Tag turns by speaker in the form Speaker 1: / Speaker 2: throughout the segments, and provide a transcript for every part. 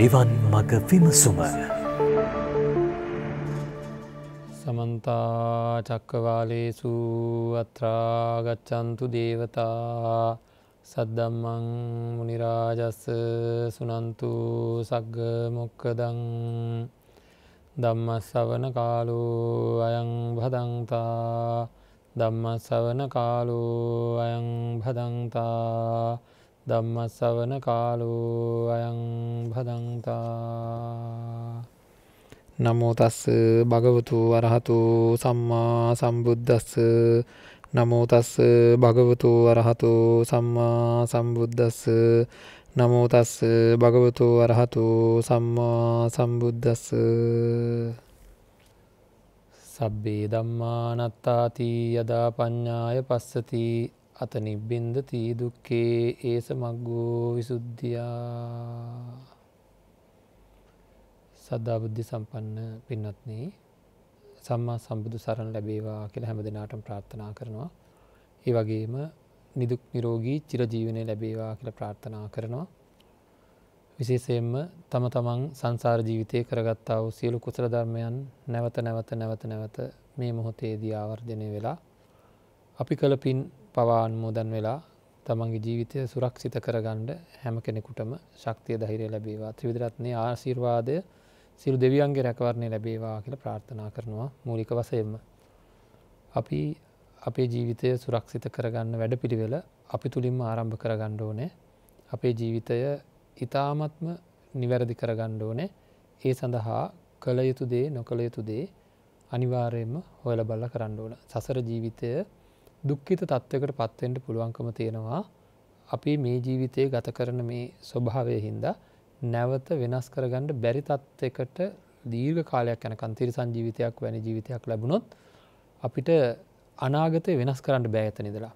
Speaker 1: නිවන් මග විමසුම සමන්තා චක්කවාලේසු අත්‍රාගච්චන්තු දේවතා සද්දම්මං මනිරාජස්ස සුනන්තු සග්ග මොක්කදං දම්මස් සවන කාලු අයං භදන්තා දම්මස් සවන කාලු අයං භදන්තා ධම්මස්සවන කාලෝ අයං භදන්තා නමෝතස්ස භගවතු වරහතු සම්මා සම්බුද්ධස්ස නමෝතස්ස භගවතු වරහතු සම්මා සම්බුද්ධස්ස නමෝතස්ස භගවතු වරහතු සම්මා සම්බුද්ධස්ස සබ්බේ දම්මා නත්තාති යදා ප්ඥාය පස්සතිී අත නිබ්බින්ද තීදුක්කේ ඒස මක්ගෝ විසුද්ධියා සද්ධාබුද්ධි සම්පන්න පින්නත්න සම්මා සම්බුදු සරණ ලැබේවා කියල හැම දෙනාටම ප්‍රාර්ථනා කරනවා. ඒ වගේම නිදුක් නිරෝගී චිරජීවනය ලැබේවා කියල ප්‍රාර්ථනා කරනවා. විශේසයෙන්ම තම තමන් සංසාර ජීවිතය කරගත්තාව සියලු කුසල ධර්මයන් නැවත නැවත නැවත නැවත මේ මොහොතේදී ආවර්ජනය වෙලා අපි කළ පින් පවාන්මෝදන් වෙලා තමන්ගේ ජීවිතය සුරක්ෂිත කරගණ්ඩ හැම කෙනෙකුටම ශක්තිය දහිරය ලැබේවා ත්‍රවිදරත්නය ආශීර්වාදය සිරු දෙවියන්ගේ රැකවරණය ලැබේවා කියල ප්‍රාර්ථනා කරනවා මූලික වසයෙන්ම. අපි අපේ ජීවිතය සුරක්ෂිත කරගන්න වැඩ පිළිවෙල අපි තුළින්ම ආරම්භ කරගණ්ඩ ඕනේ අපේ ජීවිතය ඉතාමත්ම නිවැරදි කරගණ්ඩ ඕනේ ඒ සඳහා කළ යුතු දේ නොකළ යුතු දේ අනිවාරයෙන්ම හොයල බල්ල කරන්න ඕන සසර ජීවිතය දුක්ඛිත තත්ත්වකට පත්වෙන්ට පුළුවන්කම තියෙනවා අපි මේ ජීවිතය ගත කරන මේ ස්වභාවය හින්දා නැවත වෙනස් කරගන්නඩ බැරි තත්ත්වකට දීර්ඝ කාලයක් යන කන්තිර සංජීවිතයක් වැනි ජීවිතයක් ලැබුණොත් අපිට අනාගතය වෙනස් කරන්න බෑඇත නිදලා.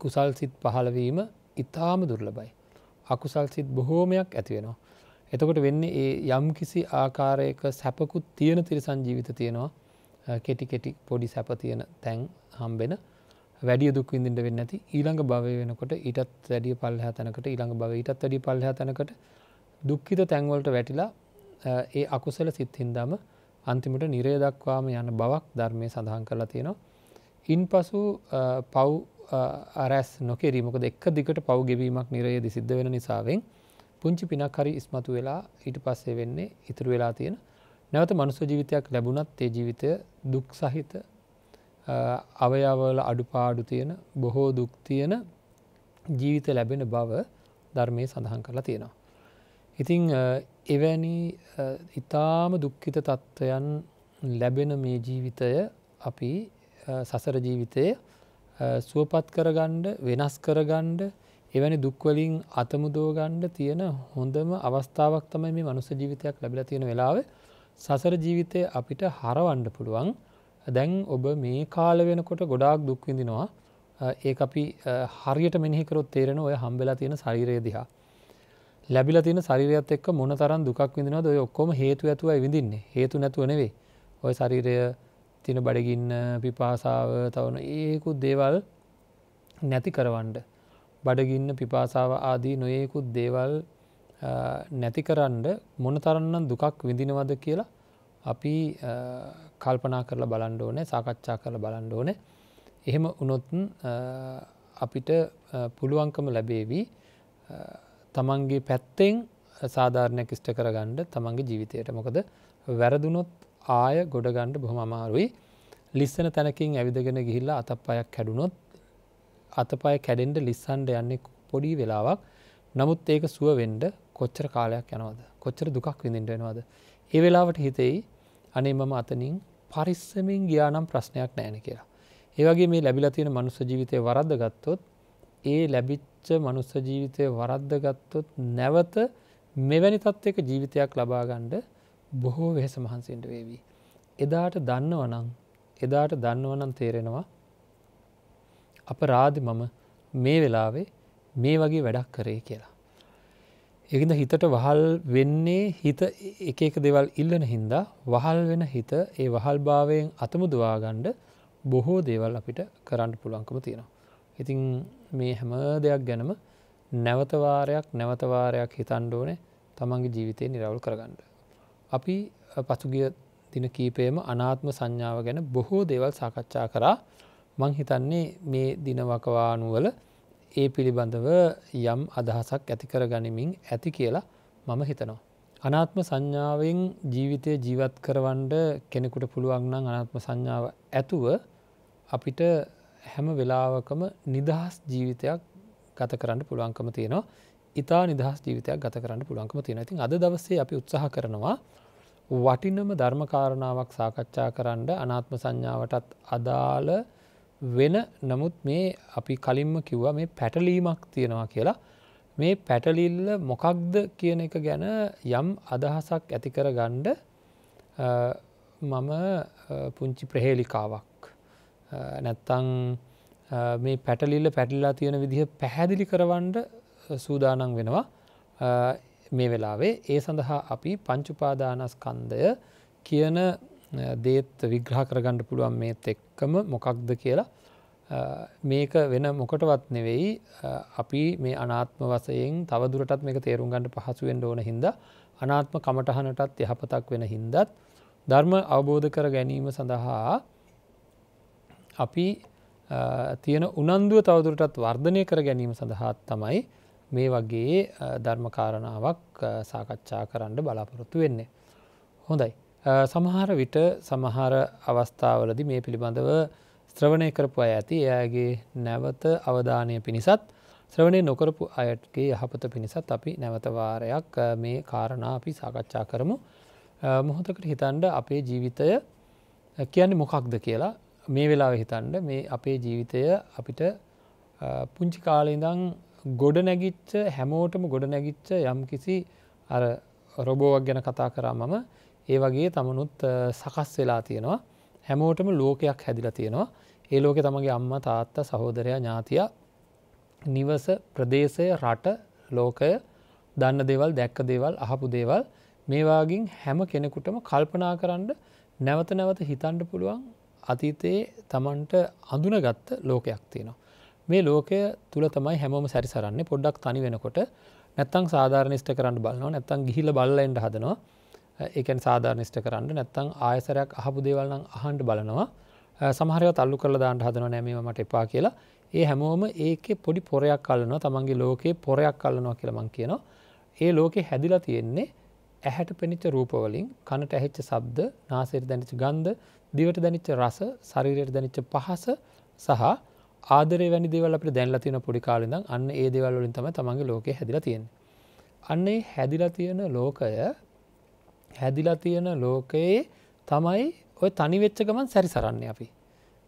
Speaker 1: කුසල් සිත් පහළවීම ඉතාම දුර්ලබයි. අකුසල් සිත් බොහෝමයක් ඇතිවෙනවා. එතකොට වෙන්නේ ඒ යම් කිසි ආකාරයක සැපකුත් තියෙන තිරිසං ජීවිත තියෙනවා කෙටි කෙටි පොඩි සැපතියෙන තැන් හම්බෙන වැඩිය දුක් විඳින්ට වෙන්න ඇති ඊළඟ භවය වෙනකොට ඊටත් වැඩිය පල්හ තැනකට ඊළඟ භව ඊටත් වැඩි පල්හ තැනකට දුක්ඛිත තැන්වලට වැටිලා ඒ අකුසල සිත්හින්දම අන්තිමට නිරය දක්වාම යන බවක් ධර්මය සඳහන් කරලා තියෙනවා. ඉන් පසු පව් අරැස් නොකෙරීමක දෙක් දිකට පව් ගෙවීමක් නිරය දිසිද්ධ වෙන නිසාවෙන් පුංචි පිනක් හරි ඉස්මතු වෙලා ඊට පස්සේ වෙන්නේ ඉතුරු වෙලා තියෙන නැවත මනුස ජීවිතයක් ලැබුණත් ඒ ජීවිතය දුක් සහිත අවයවල අඩුපාඩු තියෙන බොහෝ දුක්තියන ජීවිත ලැබෙන බව ධර්මය සඳහන් කරලා තියෙනවා. ඉතිං එවැනි ඉතාම දුක්කිත තත්ත්වයන් ලැබෙන මේ ජීවිතය අපි සසර ජීවිතය සුවපත් කරගණ්ඩ වෙනස් කරගණ්ඩ එවැනි දුක්වලින් අතමුදෝගණ්ඩ තියෙන හොඳම අවස්ථාවක් තමයි මේ මනුස ජීවිතයක් ලැබිල තියෙන වෙලාව සසර ජීවිතය අපිට හරවන්ඩ පුළුවන් දැන් ඔබ මේ කාල වෙනකොට ගොඩාක් දුක්විඳිනවා ඒ අපි හරියට මෙිහිකරොත් තේරෙන ඔය හම්බෙලා තියෙන ශරීරය දිහා. ලැබිල තින ශරිරයත් එක් මොන තරන් දුක් විඳනවද ඔය ඔක්කොම හේතු ඇතුව විඳන්නේ හේතු නැතුව නෙවේ ඔය ශරීරය තින බඩගින්න පිපාසාව තවන ඒකුත් දේවල් නැති කරවන්ඩ. බඩගින්න පිපාසාව ආදී නොයෙකුත් දේවල් නැති කරන්ඩ මොන තරන්නම් දුකක් විඳිනවද කියලා අපි කල්පනා කරලා බලන්ඩ ඕනේ සාකච්ඡා කරලා බලන්ඩ ඕන එහෙම උනොත්න් අපිට පුළුවන්කම ලැබේවී තමන්ගේ පැත්තෙන් සාධාරණයක් ෂ්ට කරගණ්ඩ තමන්ගේ ජීවිතයට මොකද වැරදුනොත් ආය ගොඩගණ්ඩ බොහොම අමාරුයි ලිස්සන තැනකින් ඇවිදගෙන ගිහිල්ලා අතපයක් හැඩුනොත් අතපය කැඩෙන්ට ලිස්සන්ඩ යන්නේ පොඩි වෙලාවක් නමුත් ඒක සුව වෙන්ඩ කොච්චර කාලයක් යනවද කොච්චර දුකක් විඳින්ටෙනවාද ඒ වෙලාවට හිතෙයි අනේ මම අතනින් පරිස්සමින් ගියානම් ප්‍රශ්නයක් නෑන කියලා. ඒවගේ මේ ලැබිලා තියෙන මනුස්ස ජීවිතය වරද්ද ගත්තොත් ඒ ලැබිච්ච මනුස්ස ජීවිතය වරද්ද ගත්තොත් නැවත මෙවැනි තත්ත්වක ජීවිතයක් ලබාගණ්ඩ බොහෝ වෙහෙස මහන්සෙන්ට වේවී. එදාට දන්නවනං එදාට දන්නවනන් තේරෙනවා අප රාධ මම මේ වෙලාවේ මේ වගේ වැඩක් කරේ කියලා. එහිද හිතට වහල් වෙන්නේ හිත එක එක දෙවල් ඉල්ලන හින්දා වහල් වෙන හිත ඒ වහල් භාවයෙන් අතමුදවාගණ්ඩ බොහෝ දේවල් අපිට කරන්න පුළංකම තියෙනවා. ඉතින් මේ හැම දෙයක් ගැනම නැවතවාරයක් නැවතවාරයක් හිතන්්ඩෝනේ තමන්ගේ ජීවිතය නිරවල් කරගන්නඩ. අපි පසුගිය දින කීපයම අනාත්ම සංඥාව ගැන බොහෝ දේවල් සාකච්ඡා කරා මං හිතන්නේ මේ දිනවකවානුවල ඒ පිළිබඳව යම් අදහසක් ඇතිකර ගනිමින් ඇති කියලා මම හිතනවා. අනාත්ම සංඥාවෙන් ජීවිතය ජීවත් කරවන්ඩ කෙනෙකුට පුළුවන්නම් අනාත්ම සංඥාව ඇතුව අපිට හැම වෙලාවකම නිදහස් ජීවිතයක් ගත කරන්න පුළුවන්කම තියෙනවා ඉතා නිදහස් ජීවිතයක් ගත කරන්න පුළුවන්කම තියෙන ඉතින් අද දවසේ අපි උත්සාහ කරනවා වටිනම ධර්මකාරණාවක් සාකච්ඡා කරන්න අනාත්ම සංඥාවටත් අදාළ වෙන නමුත් මේ අපි කලින්ම කිව්වා මේ පැටලීමක් තියෙනවා කියලා මේ පැටලිල්ල මොකක්ද කියන එක ගැන යම් අදහසක් ඇතිකර ගණ්ඩ මම පුංචි ප්‍රහේලිකාවක් නැත්තං මේ පැටලිල්ල පැටල්ලා තියෙන විදිහ පැහැදිලි කරවන්ඩ සූදානන් වෙනවා මේ වෙලාවේ ඒ සඳහා අපි පංචුපාදානස්කන්දය කියන දේත් විග්‍රහ කරගණ්ඩ පුළුවන් මේත් එක්කම මොකක්ද කියලා මේක වෙන මොකටවත් නෙවෙයි අපි මේ අනාත්ම වසයෙන් තවදුරටත් මේක තේරුම් ගණඩ පහසුවෙන් ඕන හින්ද අනාත්ම කමටහනටත් යහපතක් වෙන හින්දත් ධර්ම අවබෝධ කර ගැනීම සඳහා අපි තියෙන උනන්දුව තවදුරටත් වර්ධනය කර ගැනීම සඳහාත් තමයි මේ වගේ ධර්මකාරණාවක් සාකච්ඡා කරන්න බලාපොරොත්තු වෙන්නේ. හොඳයි. සමහර විට සමහර අවස්ථාවලදි මේ පිළිබඳව ශ්‍රවණය කරපු අය ඇති එයාගේ නැවත අවධානය පිණිසත් ශ්‍රවණය නොකරපු අයටගේ යහපත පිණිසත් අපි නැවතවාරයක් මේ කාරණා අපි සාකච්ඡා කරමු මොහොතකට හිතන්ඩ අපේ ජීවිතය කියන්නේ මොකක්ද කියලා මේ වෙලාව හිතන්ඩ මේ අපේ ජීවිතය අපිට පුංචි කාලෙදං ගොඩ නැගිච්ච හැමෝටම ගොඩ නැගිච්ච යම් කිසි අර රොබෝවක් ගැන කතා කරා මම ඒ වගේ තමනුත් සකස් වෙලා තියෙනවා හැමෝටම ලෝකයක් හැදිලා තියෙනවා ඒ ලෝකෙ තමගේ අම්ම තාත්ත සහෝදරයා ඥාතිය නිවස ප්‍රදේශය රට ලෝකය දන්න දේවල් දැක්ක දේවල් අහපු දේවල් මේවාගින් හැම කෙනෙකුටම කල්පනා කරන්න නැවත නැවත හිතන්ඩ පුළුවන් අතීතයේ තමන්ට අඳුනගත්ත ලෝකයක් තියෙනවා. මේ ලෝකය තුළ තමයි හැමෝම සැරිසරන්නේ පොඩ්ඩක් තනි වෙනකොට නැත්තං සාධාරණනිෂ්ට කරන්න බලනවා නැත්තං ගිහිල බල්ලෙන්ට හදනවා එකන් සාධාරනිෂ්ට කරන්න නැත්තං ආයසරයක් අහපු දේවල්නම් අහන්ට බලනවා සමහරය තල්ලු කරල දාන්ට හදන නැමීමට එපා කියලා ඒ හැමෝම ඒක පොඩි පොරයක් කල්ලනවා තමන්ගේ ලෝකයේ පොරයක් කල්ලනවා කියලමං කියනවා ඒ ලෝකෙ හැදිලා තියෙන්නේ ඇහැට පෙනිච්ච රූපවලින් කනට ඇහෙච්ච සබ්ද නාසෙර දැනිච ගන්ධ දිවට දැනිච්ච රස ශරිරයට දැනිච්ච පහස සහ ආදර වැනි දෙවල අපට දැන්ල තියෙන පොඩි කාලඳ අන්න ඒ දෙවල්ලින් තම තමන්ගේ ලෝකෙ හැදිලා තියෙන. අන්නේ හැදිලා තියෙන ලෝකය හැදිලා තියෙන ලෝකයේ තමයි ඔය තනිවෙච්ච ගමන් සැරි සරන්නේ අපි.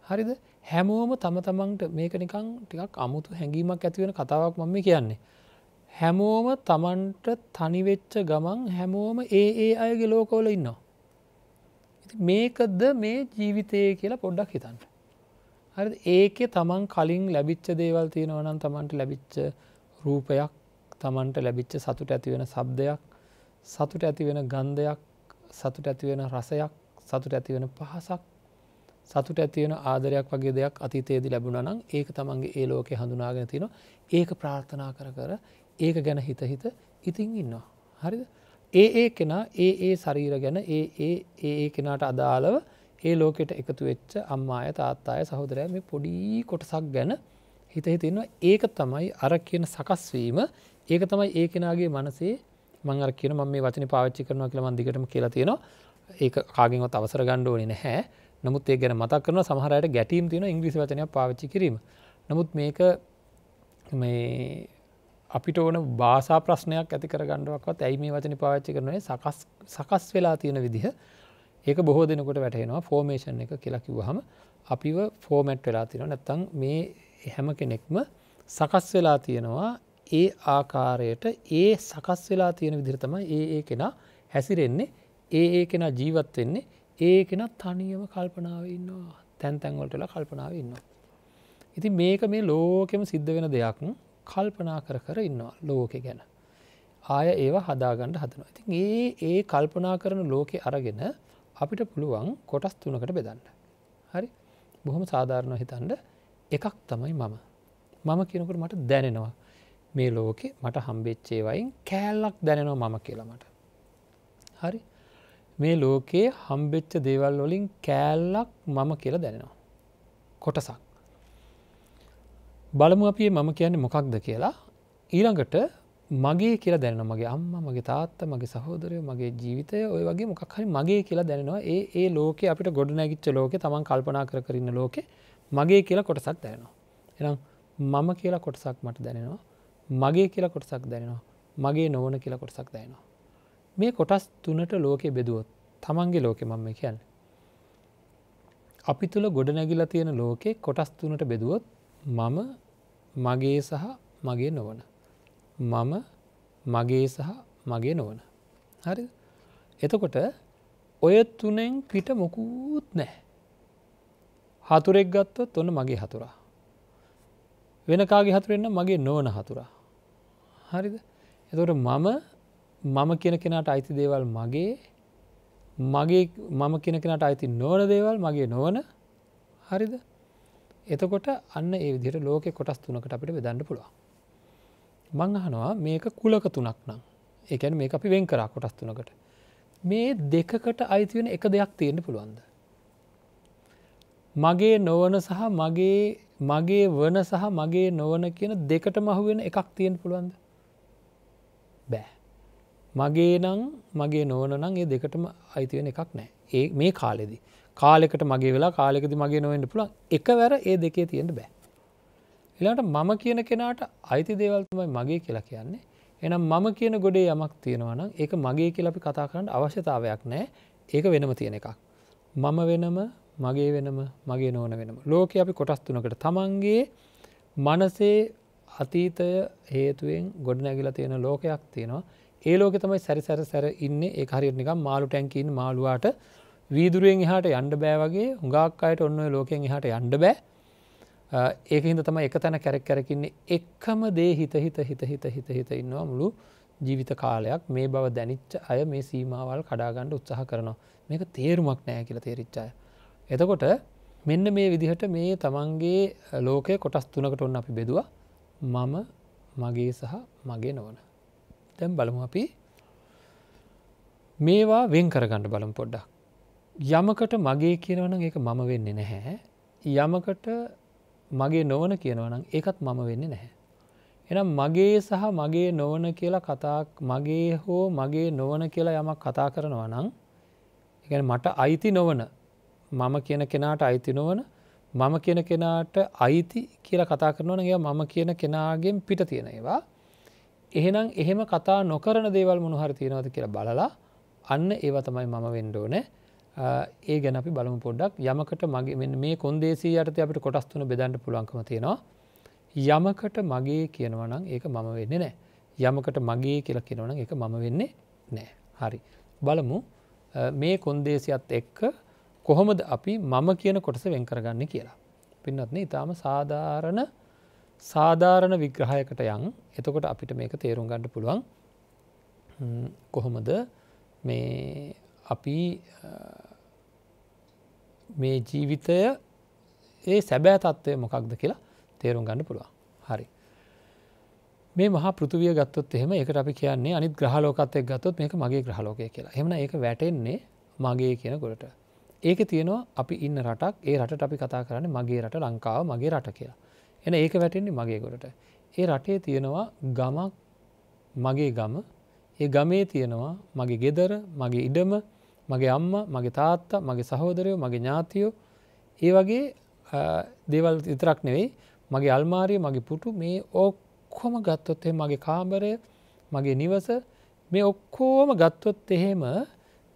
Speaker 1: හරිද හැමෝම තම තමන්ට මේක නිකං ටිකක් අමුතු හැඟීමක් ඇතිවෙන කතාවක් මම කියන්නේ. හැමෝම තමන්ට තනිවෙච්ච ගමන් හැමෝම ඒ ඒ අයගේ ලෝකෝල ඉන්නවා. මේකදද මේ ජීවිතය කියලා පොඩ්ඩක් හිතන්න. හරි ඒක තමන් කලින් ලැබිච්ච දේවල් තියෙනවනම් තමන්ට ලැබිච්ච රූපයක් තමන්ට ලැබිච්ච සතුට ඇතිවෙන සබ්දයක් සතුට ඇතිවෙන ගන්ධයක් සතුට ඇතිවෙන රසයක් සතුට ඇතිවෙන පහසක් සතුට ඇතිවෙන ආදරයක් වගේ දෙයක් අතීතයේදී ලැබුණ නම් ඒක තමන්ගේ ඒ ලෝකෙ හඳුනාගෙන තින ඒක ප්‍රාර්ථනා කර කර ඒක ගැන හිත හිත ඉතින් ඉන්නවා. හරිද ඒ ඒ කෙනා ඒ ඒ ශරීර ගැන ඒ ඒ ඒ කෙනාට අදාළව ඒ ලෝකෙට එකතු වෙච්ච අම්මාය තාත්තාය සහෝදරය මේ පොඩි කොටසක් ගැන හිත හිතන්නවා ඒක තමයි අර කියන සකස්වීම ඒක තමයි ඒ කෙනාගේ මනසේ මං අර කියන ම මේ වචන පාච්චි කරනවා කියල මන්දිකටම කියලා තියෙනවා ඒ කාගෙන්වත් අවසර ගණ්ඩෝනි නැහැ නමුත් ඒ ගැන මතක් කරන සහරයට ගැටීම් තියෙන ඉංග්‍රිසි වචනය පාවිච්චි කිරීම නමුත් මේක මේ අපිට ඕන බාසා ප්‍රශ්නයක් ඇති කර ගණ්ඩුවක්වත් ඇයි මේ වචන පාච්චි කරනේ සකස් වෙලා තියෙන විදිහ ඒක බොහෝ දෙනකොට වැටහෙනවා ෆෝර්මේෂන් එක කියලා කිව්වහම අපිව ෆෝමැට් වෙලා තියෙන නැත්තං මේ හැම කෙනෙක්ම සකස් වෙලා තියෙනවා ඒ ආකාරයට ඒ සකස් වෙලා තියෙන විදිරතම ඒ ඒ කෙනා හැසිරෙන්නේ ඒ ඒ කෙනා ජීවත් වෙන්නේ ඒ කෙන තනියම කල්පනාව ඉන්නවා තැන් තැන්වලටලා කල්පනාව ඉන්නවා. ඉති මේක මේ ලෝකෙම සිද්ධ වෙන දෙයක් කල්පනා කර කර ඉන්නවා ලෝකෙ ගැන. ආය ඒවා හදාගණ්ඩ හදනවා. ඉතින් ඒ ඒ කල්පනා කරන ලෝකෙ අරගෙන අපිට පුළුවන් කොටස් තුනකට බෙදන්න. හරි බොහොම සාධාරණ හිතන්ඩ එකක් තමයි මම. මම කෙනකට මට දැනෙනවා මේ ලෝකෙ මට හම්බෙච්චේවයින් කෑල්ලක් දැනෙනවා මම කියලමට. හරි මේ ලෝකයේ හම්බෙච්ච දේවල් වලින් කෑල්ලක් මම කියලා දැනෙනවා. කොටසක්. බලමු අපේ මම කියන්නේ මොකක්ද කියලා ඊළඟට මගේ කියලා දැන මගේ අම්ම මගේ තාත්ත මගේ සහෝදරය මගේ ජීවිතය ඔය වගේ මොකක් හරි මගේ කියලා දැනවා ඒ ඒ ලෝක අපිට ගොඩනැගිච්ච ලෝක තමන් කල්පනා කර කරන්න ලෝකෙ මගේ කියලා කොටසක් දැනවා එනම් මම කියලා කොටසක් මට දැනෙනවා මගේ කියලා කොටසක් දැනවා මගේ නොවන කියලා කොටසක් දැනවා. මේ කොටස් තුනට ලෝකෙ බෙදුවොත් තමන්ගේ ලෝකෙ මම කියන්න. අපි තුළ ගොඩනැගිලා තියෙන ලෝකෙ කොටස් තුනට බෙදුවොත් මම මගේ සහ මගේ නොවන. මම මගේ සහ මගේ නොවන. හරි එතකොට ඔය තුනෙන් පිට මොකූත් නෑ. හතුරෙක් ගත්තොත් ඔන්න මගේ හතුරා. වෙනකාගේ හතුරෙන්න්න මගේ නොවන හතුරා. හරිද එතොට මම මම කියන කෙනට අයිති දේවල් මගේ මගේ මම කියන කෙනට අයිති නොවන දේවල් මගේ නොවන හරිද එතකොට අන්න ඒ විදිට ලෝක කොටස් තුනකට අපිට වෙදන්න පුළුවන් මං අහනවා මේක කුලක තුනක් නම් එකැන මේ අපි වෙන් කරා කොටස් තුනකට මේ දෙකකට අයිතිවෙන එක දෙයක් තියෙන්න්න පුළුවන්ද මගේ නොවන සහ මගේ මගේ වන සහ මගේ නොවන කියන දෙකට මහුවෙන එකක් තියෙන් පුළුවන්ද මගේ නම් මගේ නෝන නම් ඒ දෙකටම අයිතිවෙන එකක් නෑ ඒ මේ කාලෙදි කාලෙකට මගේ වෙලා කාලෙකද මගේ නොවෙන්ට පුළ එකවැර ඒ දෙකේ තියෙන්ට බෑ. එලාට මම කියන කෙනාට අයිති දේවල්තුමයි මගේ කියලා කියන්නේ එනම් මම කියන ගොඩේ යමක් තියෙනවනම් ඒක මගේ කියලපි කතා කරන්න අවශ්‍යතාවයක් නෑ ඒක වෙනම තියෙන එකක්. මම වෙනම මගේ වෙනම මගේ නෝන වෙනම ලෝක අපි කොටස් තුනකට තමන්ගේ මනසේ අතීතය හේතුවෙන් ගොඩනැගිලා තියෙන ලෝකයක් තියෙනවා ඒ ලෝක තමයි සැරි සැර සැර ඉන්න ඒ හරියට නිකම් මාළු ටැන්කීන් මාළුවාට වීදුරුවෙන් එහාට අන්ඩ බෑවගේ හුඟක් අයට ඔන්න ලෝකෙන් එහාට අන්ඩ බෑ ඒක හිද තම එක තැන කැරක් කැරකින්නේ එක්කම දේ හිත හිත හිත හිත හිත හිත ඉන්නවා මුළු ජීවිත කාලයක් මේ බව දැනිච්ච අය මේ සීමාවල් කඩාගණ්ඩ උත්සාහ කරනවා මේක තේරුමක් නෑ කියලා තේරිච්චාය. එතකොට මෙන්න මේ විදිහට මේ තමන්ගේ ලෝකය කොටස් තුනකට ඔන්න අපි බෙදවා මම මගේ සහ මගේ නොවන. දැම් බලමු අපි මේවා වෙන් කරගණඩ බලම් පොඩ්ඩක්. යමකට මගේ කියනවන එක මම වෙන්නේ නැහැ. යමකට මගේ නොවන කියනවනම් ඒකත් මම වෙන්නේ නැහැ. එනම් මගේ සහ මගේ නොවන කියලා කතාක් මගේ හෝ මගේ නොවන කියලා යමක් කතා කරනවා නම් එකන මට අයිති නොවන මම කියන කෙනාට අයිති නොවන මම කියන කෙනාට අයිති කියලා කතා කරනවනගේ මම කියන කෙනාගෙන් පිට තියෙන ඒවා එහෙනම් එහෙම කතා නොකරන දේවල් මොනහර තියෙනවද කියලා බලලා අන්න ඒව තමයි මම වෙන්ඩෝනෑ ඒ ගැන අපි බලමු පොඩ්ඩක් යමකට මගේ මේ කොන්දේසී යටතය අපිට කොටස්තුන බෙදන්ට පුලන්කම තියෙනවා. යමකට මගේ කියනවනම් ඒක මම වෙන්න නෑ. යමකට මගේ කියලා කියනවන එක මම වෙන්නේ නෑ. හරි. බලමු මේ කොන්දේසියත් එක්ක කොහොමද අපි මම කියන කොටස වෙන්කරගන්න කියලා. පින්නත්න ඉතාම සාධාරණ සාධාරණ විග්‍රහයකට යං එතකොට අපිට මේක තේරුම් ගණඩ පුළුවන් කොහොමද මේ අපි මේ ජීවිතය ඒ සැබෑ තත්ත්වය මොකක්ද කියලා තේරුම් ගණඩ පුළුවන් හරි මේ මහ පෘතුවිය ගත්තොත් එහෙම එකට අපි කියන්නේ අනිත් ග්‍රහලෝකත්තය ගත්තොත් මේක මගේ ග්‍රහලෝකය කියලා එම ඒක වැටෙන්නේ මගේ කියන ගොලට ඒක තියෙනවා අපි ඉන්න රටක් ඒ රට අපි කතා කරන්න මගේ රට ලංකාව මගේ රට කියලා එන ඒක වැටෙන්නේ මගේ ගොඩට. ඒ රටේ තියෙනවා ගමක් මගේ ගම ඒ ගමේ තියෙනවා මගේ ගෙදර මගේ ඉඩම මගේ අම්ම මගේ තාත්තා මගේ සහෝදරයෝ මගේ ඥාතියෝ ඒ වගේ දේවල් විතරක් නෙවෙයි මගේ අල්මාරිය මගේ පුටු මේ ඔක්කොම ගත්තොත් එහ මගේ කාමරය මගේ නිවස මේ ඔක්කෝම ගත්තොත් එහෙම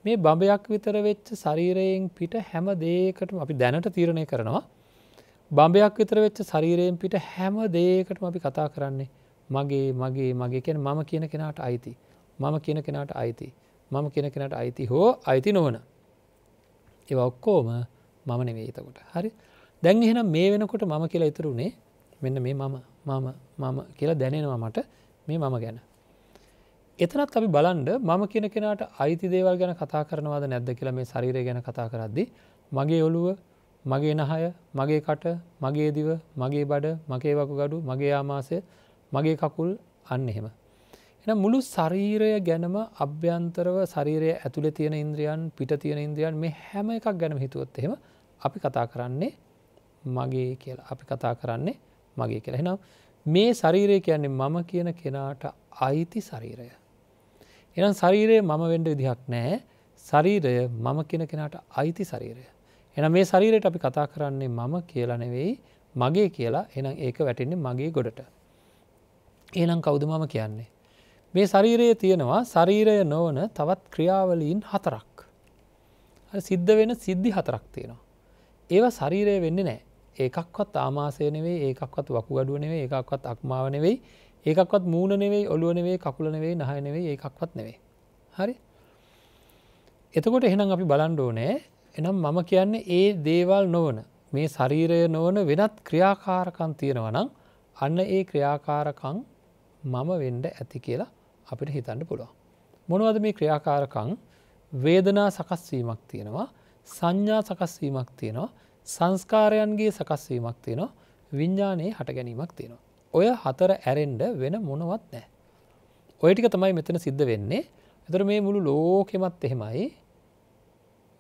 Speaker 1: මේ බඹයක් විතර වෙච්ච ශරීරයෙන් පිට හැම දේකටම අපි දැනට තීරණය කරනවා බඹයක් විතර වෙච්ච ශරීරයෙන් පිට හැම දේකටම අපි කතා කරන්නේ මගේ මගේ මගේ කියන මම කියන කෙනාට අයිති. මම කියන කෙනාට අයිති. මම කියන කෙනට අයිති හෝ අයිති නොවන. ඒ ඔක්කෝම මම නෙවේතකොට. හරි දැන් එහෙන මේ වෙනකොට මම කියලා ඉතුරුුණේ මෙන්න මේ මම මම මම කියලා දැනෙනවා මට මේ මම ගැන. එතනත් අපි බලන්ඩ මම කියන කෙනට අයිති දේවල් ගැන කතා කරනවාද නැද්ද කියලා මේ ශරීරය ගැන කතා කරද්දි මගේ ඔලුව මගේ නහය මගේ කට මගේ දිව මගේ බඩ මගේ වකුගඩු මගේ ආමාසය මගේ කකුල් අන්න එහෙම. එන මුළු ශරීරය ගැනම අභ්‍යන්තරව ශරීරය ඇතුළ තියෙන ඉන්ද්‍රියන් පිට තියෙන ඉන්ද්‍රියන් මේ හැම එකක් ගැනම හිතුවොත් එහෙම අපි කතා කරන්නේ මගේ කියලා අපි කතා කරන්නේ මගේ කියලා එනම් මේ ශරීරය කියන්නේ මම කියන කෙනාට අයිති ශරීරය. එනම් ශරීරයේ මම වෙන්ඩ විදිහක් නෑ ශරීරය මම කියන කෙනාට අයිති ශරීරය. එන මේ ශරීරයට අපි කතා කරන්නේ මම කියලා නෙවෙයි මගේ කියලා එනම් ඒක වැටෙන්නේ මගේ ගොඩට. ඒනම් කවුද මම කියන්නේ. මේ ශරීරයේ තියෙනවා ශරීරය නොවන තවත් ක්‍රියාවලීන් හතරක්. සිද්ධ වෙන සිද්ධි හතරක් තියෙනවා. ඒවා ශරීරය වෙන්න නෑ ඒකක්වත් ආමාසය නෙවේ ඒකක්වත් වකු අඩුව නෙවේ ඒකක්වත් අක්මාව නෙවෙයි ඒකක්වත් මූුණ නෙවෙයි ඔලුව නෙවේ කකුල නෙවෙයි නහය නෙවෙයි ඒකක්වත් නෙවේ. හරි එතකොට එහෙනම් අපි බලන්ඩෝනෑ එනම් මම කියන්නේ ඒ දේවල් නොවන මේ ශරීරය නොවන වෙනත් ක්‍රියාකාරකන් තියෙනවනම් අන්න ඒ ක්‍රියාකාරකං මම වෙන්ඩ ඇති කියලා අපිට හිතන්න පුළුවන්. මොනවද මේ ක්‍රියාකාරකං වේදනා සකස්වීමක් තියෙනවා සංඥා සකස්වීමක් තියෙනවා සංස්කාරයන්ගේ සකස්වීමක් තියෙනවා විඤ්ඥානයේ හට ගැනීමක් තියෙනවා. ඔය හතර ඇරෙන්ඩ වෙන මොනවත් නෑ. ඔය ටික තමයි මෙතන සිද්ධ වෙන්නේ එතර මේ මුළු ලෝකෙමත් එහෙමයි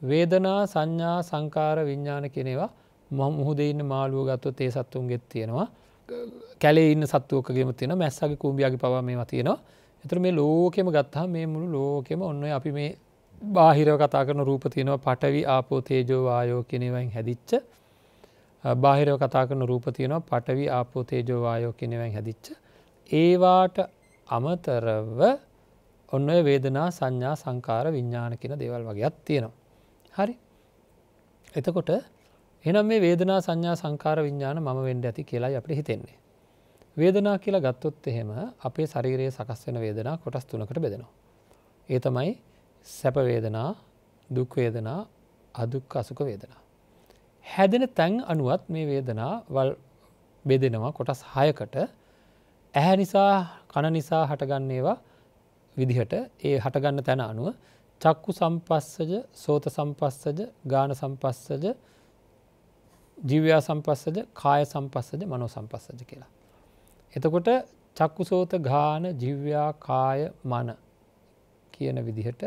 Speaker 1: වේදනා සංඥා සංකාර විඤ්ඥාන කෙනෙවා මුහුදේ ඉන්න මාළුව ගත්තුව ඒ සත්තුන්ගෙත් තියෙනවා කැලේ ඉන්න සත්තුවකගේම තියෙන මැස්සගේ කුම්ඹියගේ පවා මේ තියෙනවා එතර මේ ලෝකෙම ගත්තා මේ මුළු ලෝකෙම ඔන්න අපි මේ බාහිරව කතා කරන රූප තියෙනවා පටවි ආපෝ තේජෝවායෝ කෙනෙවයින් හැදිච්ච බාහිරව කතා කරන රූප තියෙනවා පටවි ආපෝ තේජෝවායෝ කෙනෙවයින් හැදිච්ච ඒවාට අමතරව ඔන්න වේදනා සංඥා සංකාර විඤ්ඥාන කියෙන දේවල් වගේත් තියෙනවා හරි එතකොට එනම් මේ වේදනා සංඥා සංකාර විඤ්ඥාන ම වෙන්ඩ ඇති කියලා අපට හිතෙන්නේ. වේදනා කියලා ගත්තොත් එහෙම අපේ ශරීරයේ සකස් වෙන වේදනා කොටස් තුනකට බෙදෙනවා. ඒ තමයි සැපවේදනා දුක්වේදනා අදුක් අසුක වේදනා. හැදෙන තැන් අනුවත් මේ වේදනා වල් බෙදෙනවා කොටස් හයකට ඇහැ නිසා කණ නිසා හටගන්නේවා විදිහට ඒ හටගන්න තැන අනුව චක්කු සම්පස්සජ සෝත සම්පස්සජ ගාන සම්පස්සජ ජීවයා සම්පස්සජ කාය සම්පස්සජ මනෝ සම්පස්සජ කියලා. එතකොට චක්කු සෝත ගාන ජිව්‍යා කාය මන කියන විදිහට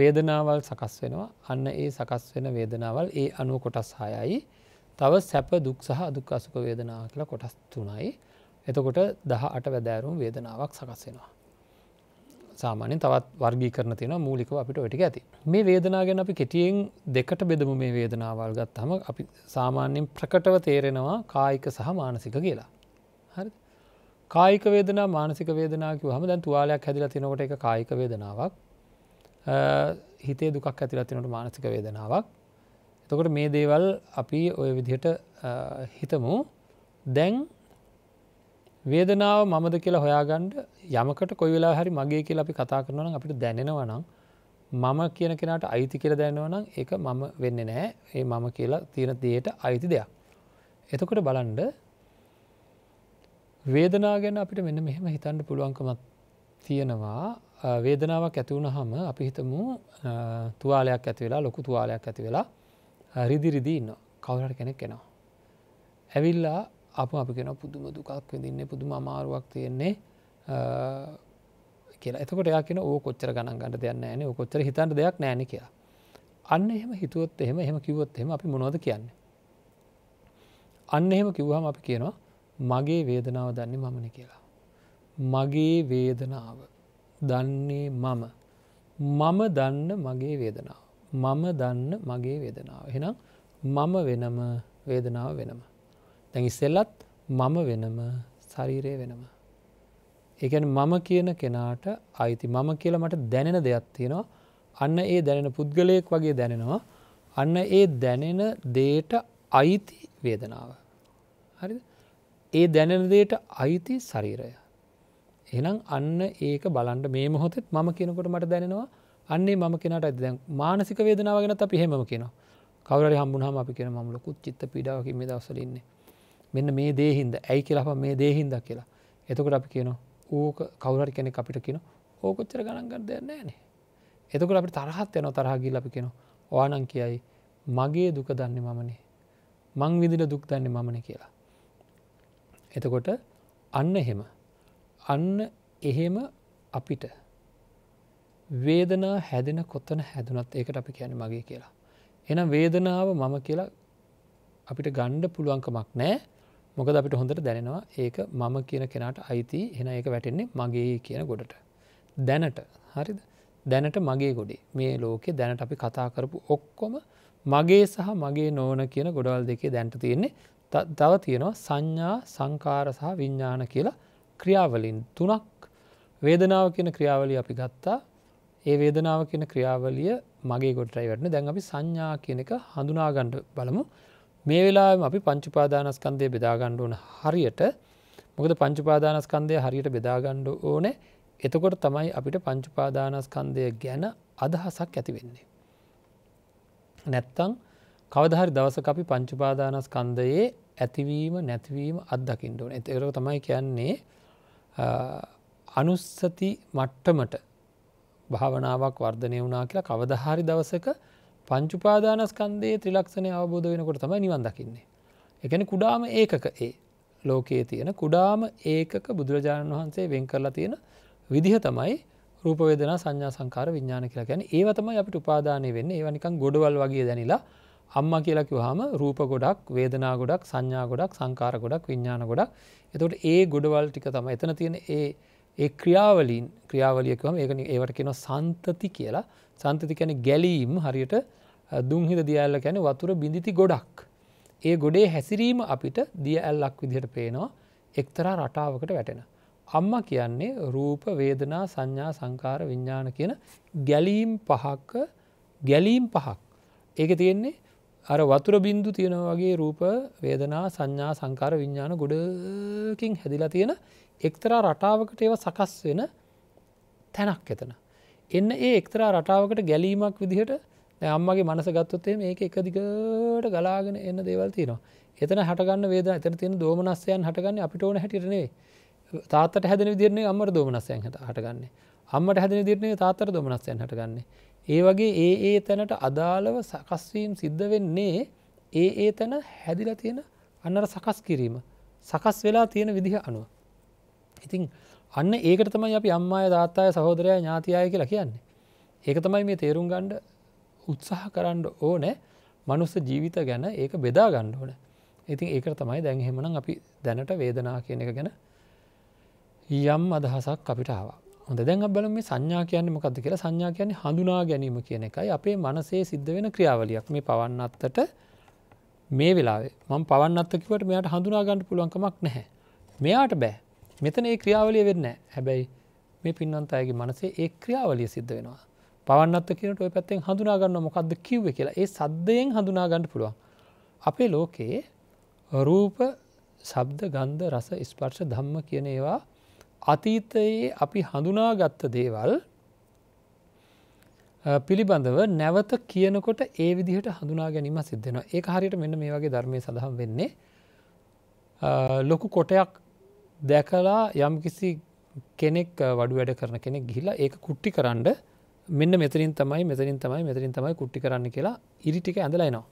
Speaker 1: වේදනාවල් සකස් වෙනවා අන්න ඒ සකස් වෙන වේදනාවල් ඒ අනුව කොටස් හයයි තව සැප දුක් සහ දුක් අසුක වේදනා කියලා කොටස් තුනයි එතකොට දහ අට වැදෑරුම් වේදනාවක් සකස් වෙනවා සාමානෙන් තවත් වර්ගී කරන තියෙන මූලිකව අපිට ඔටික ඇති. මේ වේදනා ගැන අපි කෙටියෙන් දෙකට බෙදමු මේ වේදනාවල් ගත් හම අපි සාමාන්‍යෙන් ප්‍රකටව තේරෙනවා කායික සහ මානසික කියලා. හරි කායික වේදනා මානසික වේදනාකි හම දැන් තුවාලයක් හැදිල තිනකොට එක කායික වේදනාවක් හිතේ දුකක් ඇතිලතිනට මානසික වේදනාවක් එතකොට මේ දේවල් අපි ඔය විදිහට හිතමු දැන් වේදනාව මමද කියලා හොයාගන්ඩ යමකට කොයි වෙලා හරි මගේ කියලා අපි කතා කරනවන අපිට දැනෙනවනම් මම කියන කෙනට අයිති කියලා දැනවනම් ඒ මම වෙන්න නෑ ඒ මම කියලා තියෙන දේට අයිති දෙයක්. එතකොට බලන්ඩ වේදනා ගැන අපිට මෙන්න මෙහෙම හිතන්ඩ පුළුවන්කමත් තියෙනවා වේදනාවක් ඇතිවුණ හම අපි හිතමු තුවාලයක් ඇති වෙලා ලොකු තුවාලයක් ඇති වෙලා රිදිරිදි ඉන්න කවරට කෙනෙක් කෙනවා. ඇවිල්ලා අප අපි කෙන පුදුම දුකක් විඳන්නේ පුදුම අමාරුවක් තියෙන්නේ කියලා එතකොට යකන ඕ කොච්චර ගණන් ගන්නට දෙයන්න න කොච්චර හිතන්ට දෙයක් නෑන කියලා අන්න එහෙම හිතුවත් එහෙම එහෙම කිවොත් එහෙම අපි මොනොද කියන්නේ අන්න එහෙම කිව්හම අපි කියනවා මගේ වේදනාව දන්නේ මමන කියලා මගේ වේදනාව දන්නේ මම මම දන්න මගේ වේදනාව මම දන්න මගේ වේදනාව එහෙනම් මම වෙනම වේදනාව වෙනම දැන් ඉස්සෙල්ලත් මම වෙනම ශරීරය වෙනම. ඒකැන මම කියන කෙනාට අයිති මම කියලා මට දැනෙන දෙයක් තියෙනවා අන්න ඒ දැනෙන පුද්ගලයෙක් වගේ දැනෙනවා අන්න ඒ දැනෙන දේට අයිති වේදනාව. හරි ඒ දැනෙන දේට අයිති ශරීරය. එනම් අන්න ඒක බලන්ට මේ මොහොතෙත් මම කියනකොට මට දැනෙනවා අන්නේ මම කෙනට ඇදැන් මානසික වේදනාව ගෙනත් අප හෙම කියනවා කවර හම්බුහම අපි කියෙන මමුලකුත් චිත්ත පිඩාවකින් මේ දවසලන්නේ මෙන්න මේ දේහින්ද ඇයි කියලාප මේ දේහින්ද කියලා එතකොට අපි කියන ඕක කවුරට කෙනෙ අපිට කියන ඕකොච්චර ගණන්ගර දෙන්න ෑනේ එතකොට අපි තරහත් යන තරහගිල් අපි කෙන ඕනන් කියයි මගේ දුක දන්නේ මමනේ මං විදිල දුක් දන්නේ මමන කියලා. එතකොට අන්න එහෙම අන්න එහෙම අපිට වේදනා හැදෙන කොත්තන හැදුනත් ඒකට අපි කියන මගේ කියලා. එනම් වේදනාව මම කියලා අපිට ගණ්ඩ පුළුවන්කමක් නෑ මොකද අපිට හොඳට දැනෙනවා ඒක මම කියන කෙනාට අයිති හෙන ඒක වැටෙන්නේ මගේ කියන ගොඩට. දැනට හරිද දැනට මගේ ගොඩි මේ ලෝකෙ දැනට අපි කතා කරපු ඔක්කොම මගේ සහ මගේ නෝන කියන ගොඩවල් දෙකේ දැන්ට තියෙන්නේ තව තියෙනවා සංඥා සංකාර සහ විඤ්ඥාන කියලා ක්‍රියාවලින් තුනක් වේදනාව කියන ක්‍රියාවලිය අපි ගත්තා ඒ වේදනාව කියන ක්‍රියාවලිය මගේ ගොටයි වැටන දැන් අපි සංඥා කියන එක හඳුනාගණ්ඩ බලමු මේ වෙලා අපි පංචුපාදානස්කන්දය බෙදාගණ්ඩ ඕන හරියට මොකද පංචුපාදානස්කන්දය හරියට බෙදාගණ්ඩ ඕන එතකොට තමයි අපිට පංචුපාදානස්කන්දය ගැන අදහසක් ඇති වෙන්නේ. නැත්තං කවදහරි දවස අපි පංචුපාදානස්කන්දයේ ඇතිවීම නැතිවීම අත්දකිින්ට ඕන එතර තමයි කියන්නේ අනුස්සති මට්ටමට භාවනාවක් වර්ධනය වනා කියලා කවදහරි දවසක පංචුපාදානස්කන්දේ ත්‍රිලක්ෂණය අවබෝධ වෙනකොට තම නිවන් දකින්නේ. එකන කුඩාම ඒකක ඒ ලෝකයේ තියෙන කුඩාම ඒකක බුදුරජාණන් වහන්සේ වෙන් කරලා තියෙන විදිහ තමයි රූපවේදනා සංඥා සංකාර විඥාන කියලා ගැන ඒ තමයි අපිට උපාදානය වෙන්නේ ඒවනිකන් ගොඩවල් වගේ දැනිලා අම්ම කියලකි හම රූප ගොඩක් වේදනා ගොඩක් සංඥා ගොඩක් සංකාර ගොඩක් විඤ්ඥාන ගොඩක් එතට ඒ ගොඩවල් ටික තම එතන තියෙන ඒ ඒ ක්‍රියාවලින් ක්‍රියාවලියකම ඒ ඒවට කෙන සන්තති කියලා සන්තති කැන ගැලීම් හරියට දුංහිද දියල්ල කැන වතුර බිඳිති ගොඩක්. ඒ ගොඩේ හැසිරීම අපිට දිය ඇල්ලක් විදිහට පේනවා එක්තරා රටාවකට වැටෙන. අම්ම කියන්නේ රූප වේදනා සංඥා සංකාර විඤ්ඥාන කියන ගැලීම් පහක්ක ගැලීම් පහක්. ඒක තියෙන්නේ අර වතුර බින්දු තියෙන වගේ රූප වේදනා සංඥා සංකාර විඤ්ඥාන ගොඩකින් හැදිලා තියෙන එක්තරා රටාවකට ඒව සකස් වෙන තැනක් එතන. එන්න ඒ එක්තරා රටාවකට ගැලීමක් විදිහට අම්මගේ මනස ගත්තොත්තේ මේක එකදිගට ගලාගෙන එන්න දේවල් තියනවා. එතන හටගන්න වේද එතන තියෙන දෝමනස්සයන් හටගන්න අපිට ඕන හැටිරනේ තාත්තට හැදන විදිරන්නේ අම්මර දෝමනස්සයන් හට හටගන්නේ. අම්මට හැදන දිරන්නේ තාතර දෝමනස්සයන් හටගන්නේ. ඒ වගේ ඒ ඒ තැනට අදාළව සකස්වීම් සිද්ධ වෙන්නේ ඒ ඒ තැන හැදිලා තියෙන අන්නර සකස් කිරීම. සකස් වෙලා තියෙන විදිහ අනුව. ඉතින් අන්න ඒකට තමයි අපි අම්මාය දාත්තාය සහෝදරය ඥාතියාය කියලා කියන්නේ. ඒක තමයි මේ තේරුම් ගණ්ඩ උත්සාහ කරන්න ඕනෑ මනුස්ස ජීවිත ගැන ඒක බෙදා ගණ්ඩ ඕන. ඉතින් ඒක තමයි දැන් හෙමන අපි දැනට වේදනා කියන එක ගැන යම් අදහසක් අපිටාව. හොඳ දැන් බල මේ සංඥා කියන්නේ මොකක්ද කියලා සංඥා කියන්නේ හඳුනා ගැනීම කියන එකයි අපේ මනසේ සිද්ධ වෙන ක්‍රියාවලියක් මේ පවන්නත්තට මේ වෙලාවේ මම පවන්නත්තකිවට මෙයාට හඳුනාගන්න පුළුවන්කමක් නැහැ. මෙයාට බෑ මෙතන ඒ ක්‍රියාවලිය වෙන්න හැබැයි මේ පින්වන්ත අයගේ මනසේ ඒ ක්‍රියාවලිය සිද්ධ වෙනවා පවන්නත් කියට ඔය පැත්තෙන් හඳුනාගන්න මොකක්ද කිව්ව කියලා ඒ සද්ධයෙන් හඳුනාගන්න පුළුවන්. අපේ ලෝකයේ රූප සබ්ද ගන්ධ රස ස්පර්ශ ධම්ම කියන ඒවා අතීතයේ අපි හඳුනාගත්ත දේවල් පිළිබඳව නැවත කියනකොට ඒ විදිහට හඳුනා ගැනීම සිද්ධෙනවා ඒ හරියට මෙන්න මේ වගේ ධර්මය සඳහම් වෙන්නේ ලොකු කොටයක් දැකලා යම්කිසි කෙනෙක් වඩු වැඩ කරන කෙනෙක් ගිහිලා ඒක කුට්ටි කරන්න මෙන්න මෙතරින් තමයි මෙතරින් තමයි මෙතරින් තමයි කුට්ටි කරන්න කියලා ඉරිටික ඇඳලයිනවා.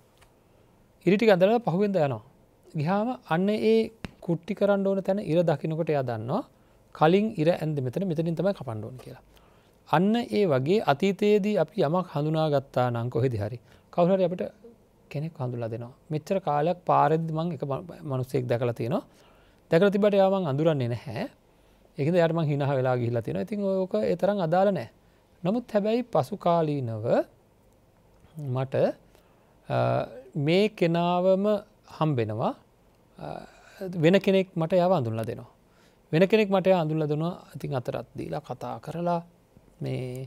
Speaker 1: ඉරිටික ඇඳල පහුවෙන්ද යනවා. ගිහාම අන්න ඒ කුට්ටි කරන්න ඕන තැන ඉර දකිනකොට එයා දන්නවා කලින් ඉර ඇන්ද මෙතන මෙතරින් තමයි කපණ්ඩෝන් කියලා. අන්න ඒ වගේ අතීතයේදී අපි යමක් හඳුනා ගත්තා නම් කොහෙදි හරි කවුහර අපට කෙනෙක් හඳුලා දෙනවා මෙච්චර කාලයක් පාරදි මං එක මනුස්සෙක් දැකලා තියෙනවා දැකර තිබට යාමන් අඳුරන්නේ නැහැ එකද යටම හිනහ වෙලා ගිහිලා තියෙන ඉතින් ඕක එතරම් අදාල නෑ නමුත් හැබැයි පසුකාලීනව මට මේ කෙනාවම හම්බෙනවා වෙන කෙනෙක් මට යව අඳුල්ල දෙනවා වෙන කෙනෙක් මට අඳුල්ල දෙනවා ඉතින් අතරත් දීලා කතා කරලා මේ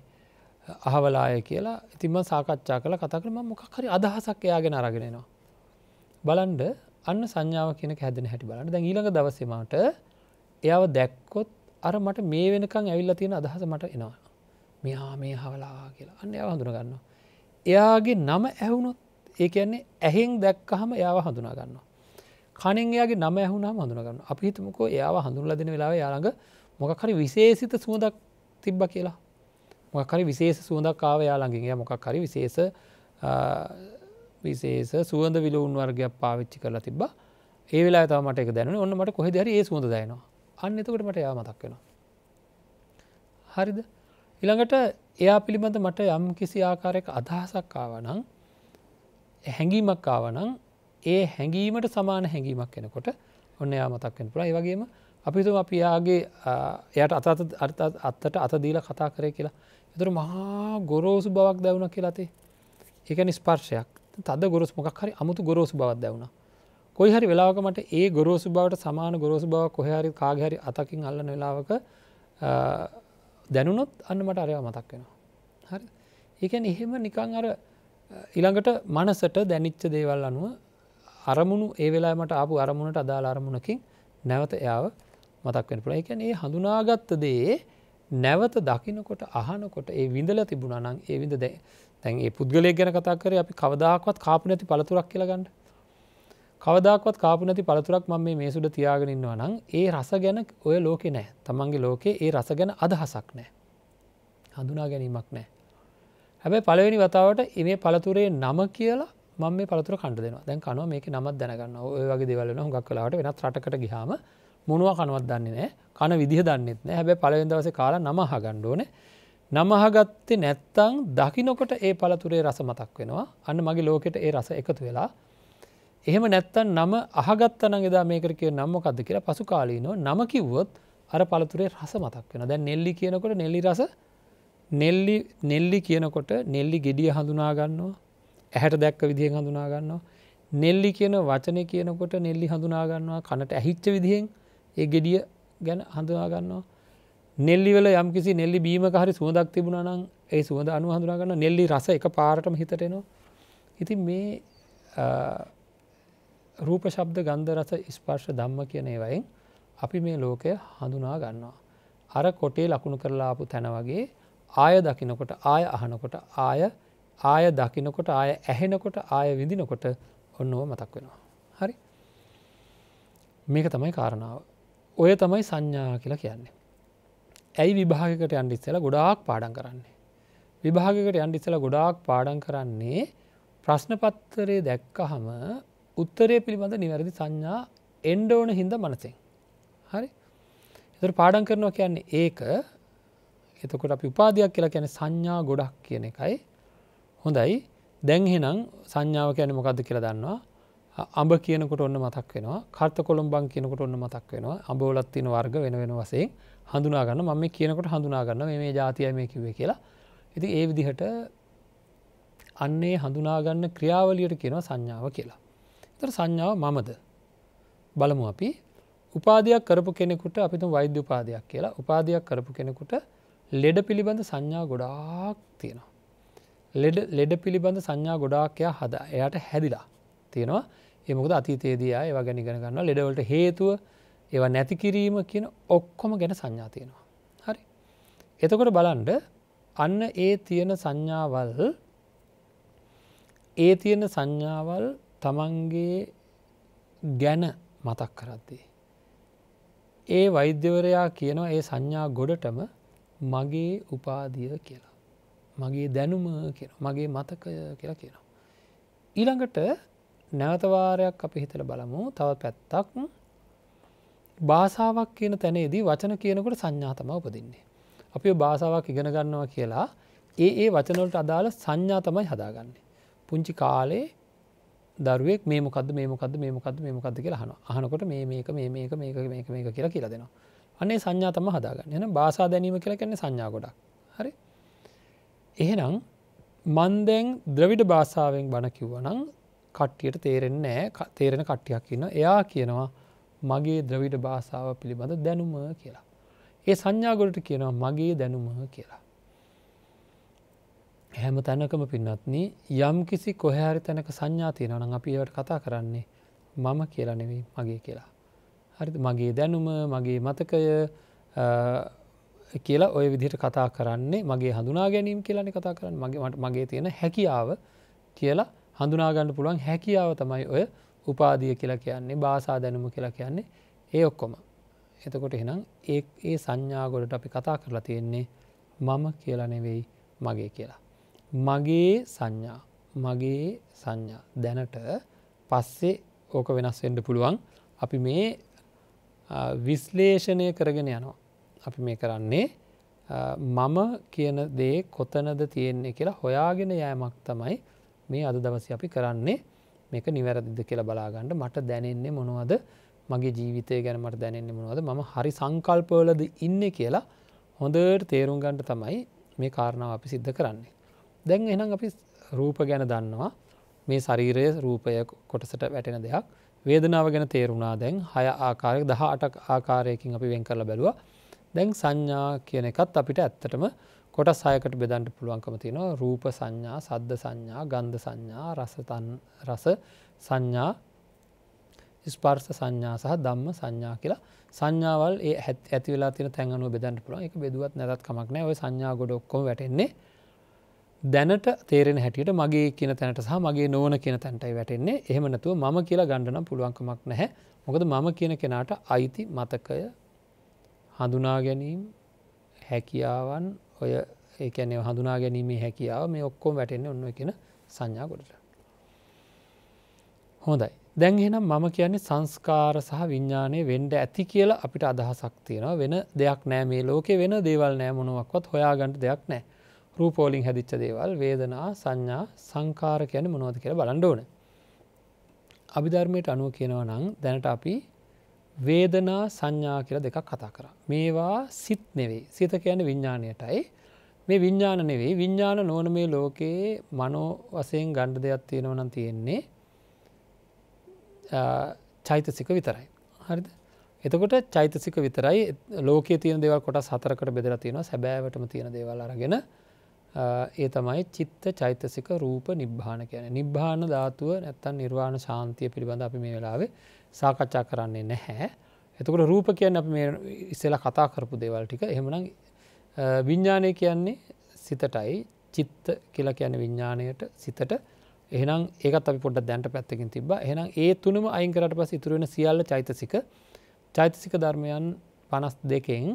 Speaker 1: අහවලාය කියලා ඉතින්ම සාකච්ඡා කළ කතා කරම මොකක් හරි අදහසක් එයාගෙන අරගෙනනවා බලන්ඩ අන්න සංඥාව කියනක හැදෙන හැටි බලන්න දැන් ඊළඟ දවසමට එයාව දැක්කොත් අර මට මේ වෙනකං ඇවිල්ලා තියෙන අදහස මට එනවා මෙයා මේ හවලා කියලා අන්න එයා හඳුනගන්න එයාගේ නම ඇහුුණොත් ඒ කියන්නේ ඇහෙන් දැක්කහම එයාව හඳුනාගන්න කනෙන්යාගේ නම ඇහුුණම් හඳුනගන්න අපිහිතමකෝ එයාව හඳුරල දෙන වෙලාව යාළඟ මොකහරි විශේසිත සුවදක් තිබ්බ කියලා මොකරි විශේෂ සුවදක් කාව යාළඟගේ මොකක් හරි විශේෂ විශේෂ සුවඳ විලවුන් වර්ගයක් පාවිච්චි කරලා තිබ ඒ වෙලා තමට එක දැන ඔන්න මට කොහෙදර ඒ සුඳ දයනවා අන්න එතකට මට යා මතක් වෙනවා. හරිද ඉළඟට එයා පිළිබඳ මට යම් කිසි ආකාරයක අදහසක්කාවනං හැඟීමක්කාවනං ඒ හැඟීමට සමාන හැඟීමක් කෙනකොට ඔන්න යා මතක් වෙන පුළා ඒවගේම අපිතු අපියාගේ එයට අතත් අත්තට අතදීල කතා කරය කියලා එතුර මහා ගොරෝසු බවක් දැවුණ කියලාතේ එක නිස්පර්ශයක් තද ගොරස් මොකක් හරි අමුතු ගොරෝසු බවත් දැවුණ කොයි හරි වෙලාවකමට ඒ ගොරෝසු බවට සමාන ගොරෝසු බව කොහරි කාගහරි අතකින් අල්ලන වෙලාවක දැනුනොත් අන්න මට අරයා මතක් වෙනවා හරි ඒකැන් එහෙම නිකං අර ඉළඟට මනසට දැනිච්ච දේවල් අනුව අරමුණු ඒ වෙලාමට ආපු අරමුණට අදාළ අරමුණකින් නැවත එයාව මතක් වෙන පුළ එකැන ඒ හඳුනාගත්ත දේ නැවත දකිනකොට අහනකොට ඒ විඳල තිබුණනම් ඒ විඳ දැ තැන් ඒ පුද්ගලය ගැන කතා කරේ අපි කවදක්වත් කාපු නැති පළතුරක් කියලගන්න කවදක්වත් කාපු නැති පළතුරක් මම මේ සුඩ තියාගෙනන්නවා නම් ඒ රස ගැන ඔය ලෝකෙ නෑ තමන්ගේ ලෝකේ ඒ රස ගැන අදහසක් නෑ හඳුනා ගැනීමක් නෑ හැබැයි පලවෙනි වතාවට මේ පළතුරේ නම කියලා මම මේ පළතුර කණඩ දෙනවා දැන් කනුව මේක නමත් දැනගන්න ඔය වගේ දෙවල්ලන හොඟක් කලාට වෙනත් රටකට ගිහාම මොනුව කනුවත් දන්නේ නෑ කන විදිහ දන්නෙත් නෑ හැබැ පලවෙදවස කාලා නමහ ගණ්ඩෝනේ නමහගත්තේ නැත්තං දකිනොකට ඒ පළතුරේ රස මතක් වෙනවා අන්න මගේ ලෝකෙට ඒ රස එකතු වෙලා එහෙම නැත්තන් නම අහගත්තන එදා මේකර කිය නම්මකක්ද කියලා පසු කාලීනෝ නම කිව්වොත් අර පළතුරේ රස මතක් වෙන දැන් නෙල්ලි කියනකොට නෙල්ලි රස නෙල්ලි නෙල්ලි කියනකොට නෙල්ලි ගෙඩිය හඳුනාගන්නවා ඇහැට දැක්ක විදිහ හඳුනාගන්නවා නෙල්ලි කියන වචනය කියනකොට නෙල්ලි හඳුනාගන්නවා කනට ඇහිච්ච විදිහෙන් ඒ ගෙඩිය ගැන හඳුනාගන්නවා නෙල්ලිවල යම්කිසි නෙල්ලි බීමක හරි සුවදක් තිබුණනම් ඒ සුවඳ අනු හඳුනාගන්න නෙල්ලි රස එක පාරටම හිතටෙනවා ඉති මේ රූප ශබ්ද ගන්ධ රස ස්පර්ශ දම්ම කියන ඒවයින් අපි මේ ලෝකය හඳුනා ගන්නවා. අර කොටේ ලකුණු කරලාපු තැන වගේ ආය දකිනකොට ආය අහනකොට ආය ආය දකිනකොට ආය ඇහෙනකොට ආය විඳිනකොට ඔන්නව මතක් වෙනවා. හරි මේක තමයි කාරණාව. ඔය තමයි සංඥා කියලා කියන්නේ. ඇයි විභාගකට යන් ඉස්සල ගොඩාක් පාඩන් කරන්නේ. විභාගකට යන් ඉස්සල ගොඩාක් පාඩන් කරන්නේ ප්‍රශ්නපත්තරය දැක්කහම උත්තරය පිළිබඳ නිවැරදි සංඥා එන්ඩෝන හින්ද මනසින්. හරි එතර පාඩන් කරනවා කියන්නේ ඒක එතකොට අපි උපාදයක් කියලා කියන සංඥා ගොඩක් කියන එකයි හොඳයි දැන්හෙනම් සංඥාව කියන මොකක්ද කියලා දන්නවා අඹ කියනකොට ඔන්න මතක් වෙනවා කර්ත කොළම්බං කියනකොට ඔන්න මතක් වෙනවා අඹවලත්තින වර්ග වෙන වෙන වසයෙන් හඳුනාගන්න මම කියනකොට හඳුනාගන්න මේ ජාතිය මේ කිවේ කියලා ඇති ඒ විදිහට අන්නේ හඳුනාගන්න ක්‍රියාවලියට කියනවා සංඥාව කියලා. තර සංඥාව මමද බලමු අපි උපාදයක් කරපු කෙනෙකුට අපිතු වෛද්‍ය උපාදයක් කියලා උපාදයක් කරපු කෙනෙකුට ලෙඩ පිළිබඳ සංඥා ගොඩාක් තියෙනවා. ලෙඩ පිළිබඳ සංඥා ගොඩාක්යා හද එයට හැදිලා තියෙනවා එමකද අතීතේදයා ඒවා ගැනිගෙනගන්න ලෙඩවලට හේතුව ඒවා නැති කිරීම කියන ඔක්කොම ගැන සංඥා තියෙනවා. හරි. එතකොට බලන්ඩ අන්න ඒ තියෙන සංඥාවල් ඒ තියෙන සංඥාවල් තමන්ගේ ගැන මතක් කරද්දී. ඒ වෛද්‍යවරයා කියනවා ඒ සංඥා ගොඩටම මගේ උපාදිය කියලා. මගේ දැනුම කිය මගේ මතකය කියලා කියනවා. ඊළඟට නැවතවාරයක් අපි හිතල බලමු තව පැත්තක් භාෂාවක් කියන තැනේදී වචන කියනකට සංඥාතම උපදින්නේ. අපි භාෂාවක් ඉගෙන ගන්නවා කියලා ඒ ඒ වචනවලට අදාළ සංඥාතමයි හදාගන්නේ. පුංචි කාලේ දරුවෙක් මේ මොකද මේ මොකද මේ මොකද මේ මොකද කියලා හන අහනකොට මේ මේක මේ මේක මේක මේක මේක කියලා කියලා දෙනවා. අනේ සංඥාතම හදාගන්න එන භාසා දැනීම කියලා කියන්නේ සංඥා ගොඩක් හරි. එහෙනම් මන්දැන් ද්‍රවිඩ භාෂාවෙන් බණ කිව්වනම් කට්ටියට තේරෙන්නේ නෑ තේරෙන කට්ටියක් ඉන්න එයා කියනවා මගේ ද්‍රවිඩ භාෂාව පිළිබඳ දැනුම කියලා. ඒ සංඥාගොලට කියනවා මගේ දැනුම කියලා. හැම තැනකම පින්නත්න යම් කිසි කොහැරි තැනක සංඥාතියන නම් අපි ඒවට කතා කරන්නේ මම කියලා නෙවෙයි මගේ කියලා. හරි මගේ දැනුම මගේ මතකය කියලා ඔය විදිහට කතා කරන්නේ මගේ හඳුනා ගැනීම කියලනි කතා කරන්න මගේ මගේ තියෙන හැකියාව කියලා හඳුනාගන්න පුළුවන් හැකියාව තමයි ඔය උපාදිය කියලා කියන්නේ බාසා දැනුම කියලා කියන්නේ ඒ ඔක්කොම. එතකොට එනම් ඒ ඒ සංඥාගොලට අපි කතා කරලා තියෙන්නේ මම කියලා නෙවෙයි මගේ කියලා. මගේ සංඥා මගේ සංඥා දැනට පස්සේ ඕක වෙනස් වෙන්ඩ පුළුවන් අපි මේ විශ්ලේෂණය කරගෙන යනවා. අපි මේ කරන්නේ මම කියන දේ කොතනද තියෙන්නේ කියලා හොයාගෙන යෑමක් තමයි මේ අද දවස අපි කරන්නේ මේක නිවැරදිද කියලා බලාගන්නඩ මට දැනෙන්නේ මොනවද මගේ ජීවිතය ගැන මට දැනෙන්නේ මොනවද මම හරි සංකල්පවලද ඉන්න කියලා හොඳට තේරුම් ගන්ට තමයි මේ කාරණාව අපි සිද්ධ කරන්නේ. දැන් එනම් අපි රූප ගැන දන්නවා මේ ශරීරය රූපය කොටසට වැටෙන දෙයක් වේදනාව ගැන තේරුණා දැන් හය ආකාරය දහ අටක් ආකාරයකින් අපි වෙන් කරලා බැලුව දැන් සංඥා කියන එකත් අපිට ඇත්තටම කොට සයකට බෙදන්ට පුළුවන්කම තියෙනවා රූප සංඥා සද්ධ සංඥා ගන්ධ සංඥා රසතන් රස සංඥා ස්පර්ස සංඥා සහ දම්ම සංඥා කියලා සංඥාවල් ඒ ඇති වෙලා තින තැන්ගනුව බෙදන්ට පුළුව එක බෙදුවත් නැත් කමක්නෑ ඔය සංඥා ගොඩ ඔක්කොම වැටෙන්නේ දැනට තේරෙන හැටියට මගේ කියන තැනට සහ මගේ නෝන කියන තැන්ටයි වැටෙන්නේ එහෙම නැතුව මම කියලා ගණඩනම් පුළුවන්කමක් නැහැ මොකද මම කියන කෙනාට අයිති මතකය හඳුනා ගැනීම් හැකියාවන් ඔය ඒකැනෙ හඳුනා ගැනීමේ හැකියාව මේ ඔක්කෝ වැටෙන්නේ ඔන්න එකෙන සංඥාකොටට. හොඳයි දැන් එහෙනම් මම කියන්නේ සංස්කාර සහ විඤ්ඥානය වෙන්ඩ ඇති කියලා අපිට අදහසක් තියෙනවා වෙන දෙයක් නෑ මේ ලෝකෙ වෙන දේවල් නෑ මොනුවක්වත් හොයාගන්ට දෙයක් නෑ රූපෝලිින් හැදිච්ච දේවල් වේදනා සංඥා සංකාර කියන මොනවද කියලා බලන්ඩ ඕන. අභිධර්මයට අනුව කියනව නං දැනට අපි වේදනා සංඥා කියල දෙකක් කතා කර. මේවා සිත් නෙවෙයි සිත කියන විඤ්ඥාණයටයි මේ විඤ්ඥාන නෙවෙයි විඤ්ඥාන නොන මේ ලෝකයේ මනෝ වසයෙන් ගණ්ඩ දෙයක් තියෙනවනම් තියෙන්නේ චෛතසික විතරයි. හරිද එතකොට චෛතසික විතරයි ලෝක තියන දෙව කොට සතරකට බෙදර තියෙන සැබෑවටම තියෙන දේවල් අරගෙන ඒ තමයි චිත්ත චෛතසික රූප නිබ්ාන කියන නිබ්ාන ධාතුව නැත්තන් නිර්වාණ ශාන්තිය පිළිබඳ අපි මේ වෙලාවේ සාකච්ඡා කරන්නේ නැහැ. එතකට රූප කියන්න අප මේ ඉස්සෙලා කතා කරපු දේවල් ටික එහෙමන විඤ්ඥානය කියන්නේ සිතටයි චිත්ත කියලා කියන විඤ්ඥානයට සිතට එහනම් ඒකත් අපි පොඩ දැන්ට පැත්තකින් තිබ එහනම් ඒ තුනම අයිංකරට පස් ඉතුරුවෙන සියල්ල චෛතසික චෛතසික ධර්මයන් පනස් දෙකෙන්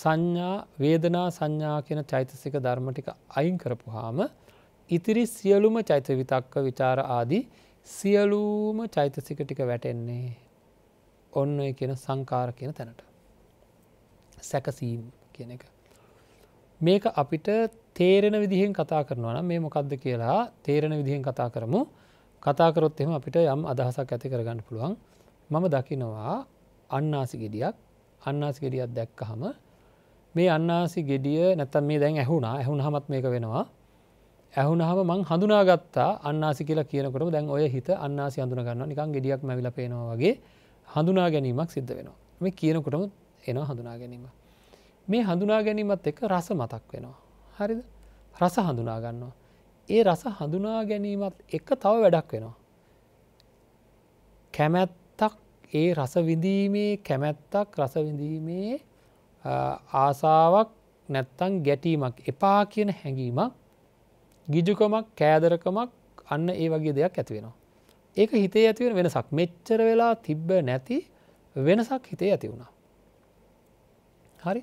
Speaker 1: සංඥා වේදනා සංඥා කියන චෛතසික ධර්මටික අයින් කරපු හාම ඉතිරි සියලුම චෛත විතක්ක විචාර ආදී සියලූම චෛතසික ටික වැටෙන්නේ ඔන්න කියන සංකාර කියන තැනට. සැකසීම් කියන එක. මේක අපිට තේරෙන විදිහෙන් කතා කරනවන මේ මොකක්ද කියලා තේරෙන විදිහෙන් කතා කරමු කතාකරොත් එම අපිට යම් අදහසක් ඇති කරගන්න පුළුවන් මම දකිනවා අන්නාසි ගෙඩියක් අන්නාසි ගෙඩියත් දැක්ක හම මේ අන්නාසි ගෙඩිය නැත්තන් මේ දැන් ඇහුුණා ඇහුුණ හමත් මේක වෙනවා ඇහුනහම මං හඳුනාගත්තා අන්නාසි කියලා කියනකට දැන් ඔය හිත අන්නාසි හඳුනගන්න නිකං ගෙඩියක් මැවිල පේනවා වගේ හඳුනා ගැනීමක් සිද්ධ වෙනවා මේ කියනකොටම එනවා හඳුනා ගැනීම මේ හඳුනා ගැනීමත් එක රස මතක් වෙනවා හරිද රස හඳුනා ගන්නවා ඒ රස හඳුනා ගැනීමත් එක තව වැඩක් වෙනවා කැමැත්තක් ඒ රසවිඳීමේ කැමැත්තක් රසවිඳීමේ ආසාවක් නැත්තං ගැටීමක් එපා කියන හැඟීමක් ගිජුකමක් කෑදරකමක් අන්න ඒ වගේ දෙයක් ඇතිවෙනවා. ඒක හිතේ ඇතිවෙන වෙනසක් මෙච්චර වෙලා තිබ්බ නැති වෙනසක් හිතේ ඇති වුණා. හරි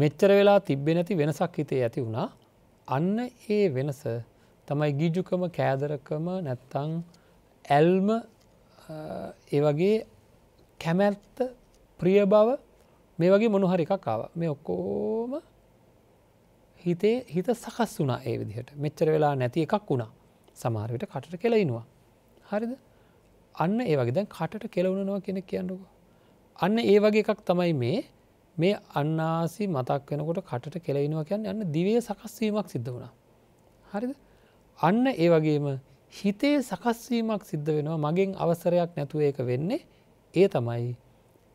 Speaker 1: මෙච්චර වෙලා තිබ්බෙ නැති වෙනසක් හිතේ ඇති වුණා අන්න ඒ වෙනස තමයි ගිජුකම කෑදරකම නැත්තං ඇල්ම ඒවගේ කැමැත්ත ප්‍රිය බව මේ වගේ මොනුහරි එකක් ආව මේ ඔක්කෝම හිතේ හිත සකස් වුණා ඒ විදිහට මෙච්චර වෙලා නැති එකක් වුණා සමාරවිට කටට කෙලයිනවා. හරිද අන්න ඒ වගේ දැන් කටට කෙලවුණනවා කෙනෙක් කියන්නක. අන්න ඒ වගේ එකක් තමයි මේ මේ අන්නාසි මතක් වෙනකොට කටට කෙලයිනවා කියන්න යන්න දිවේ සකස්වීමක් සිද්ධ වුණා. හරිද අන්න ඒ වගේම හිතේ සකස්වීමක් සිද්ධ වෙනවා මගෙන් අවසරයක් නැතුව ඒක වෙන්නේ ඒ තමයි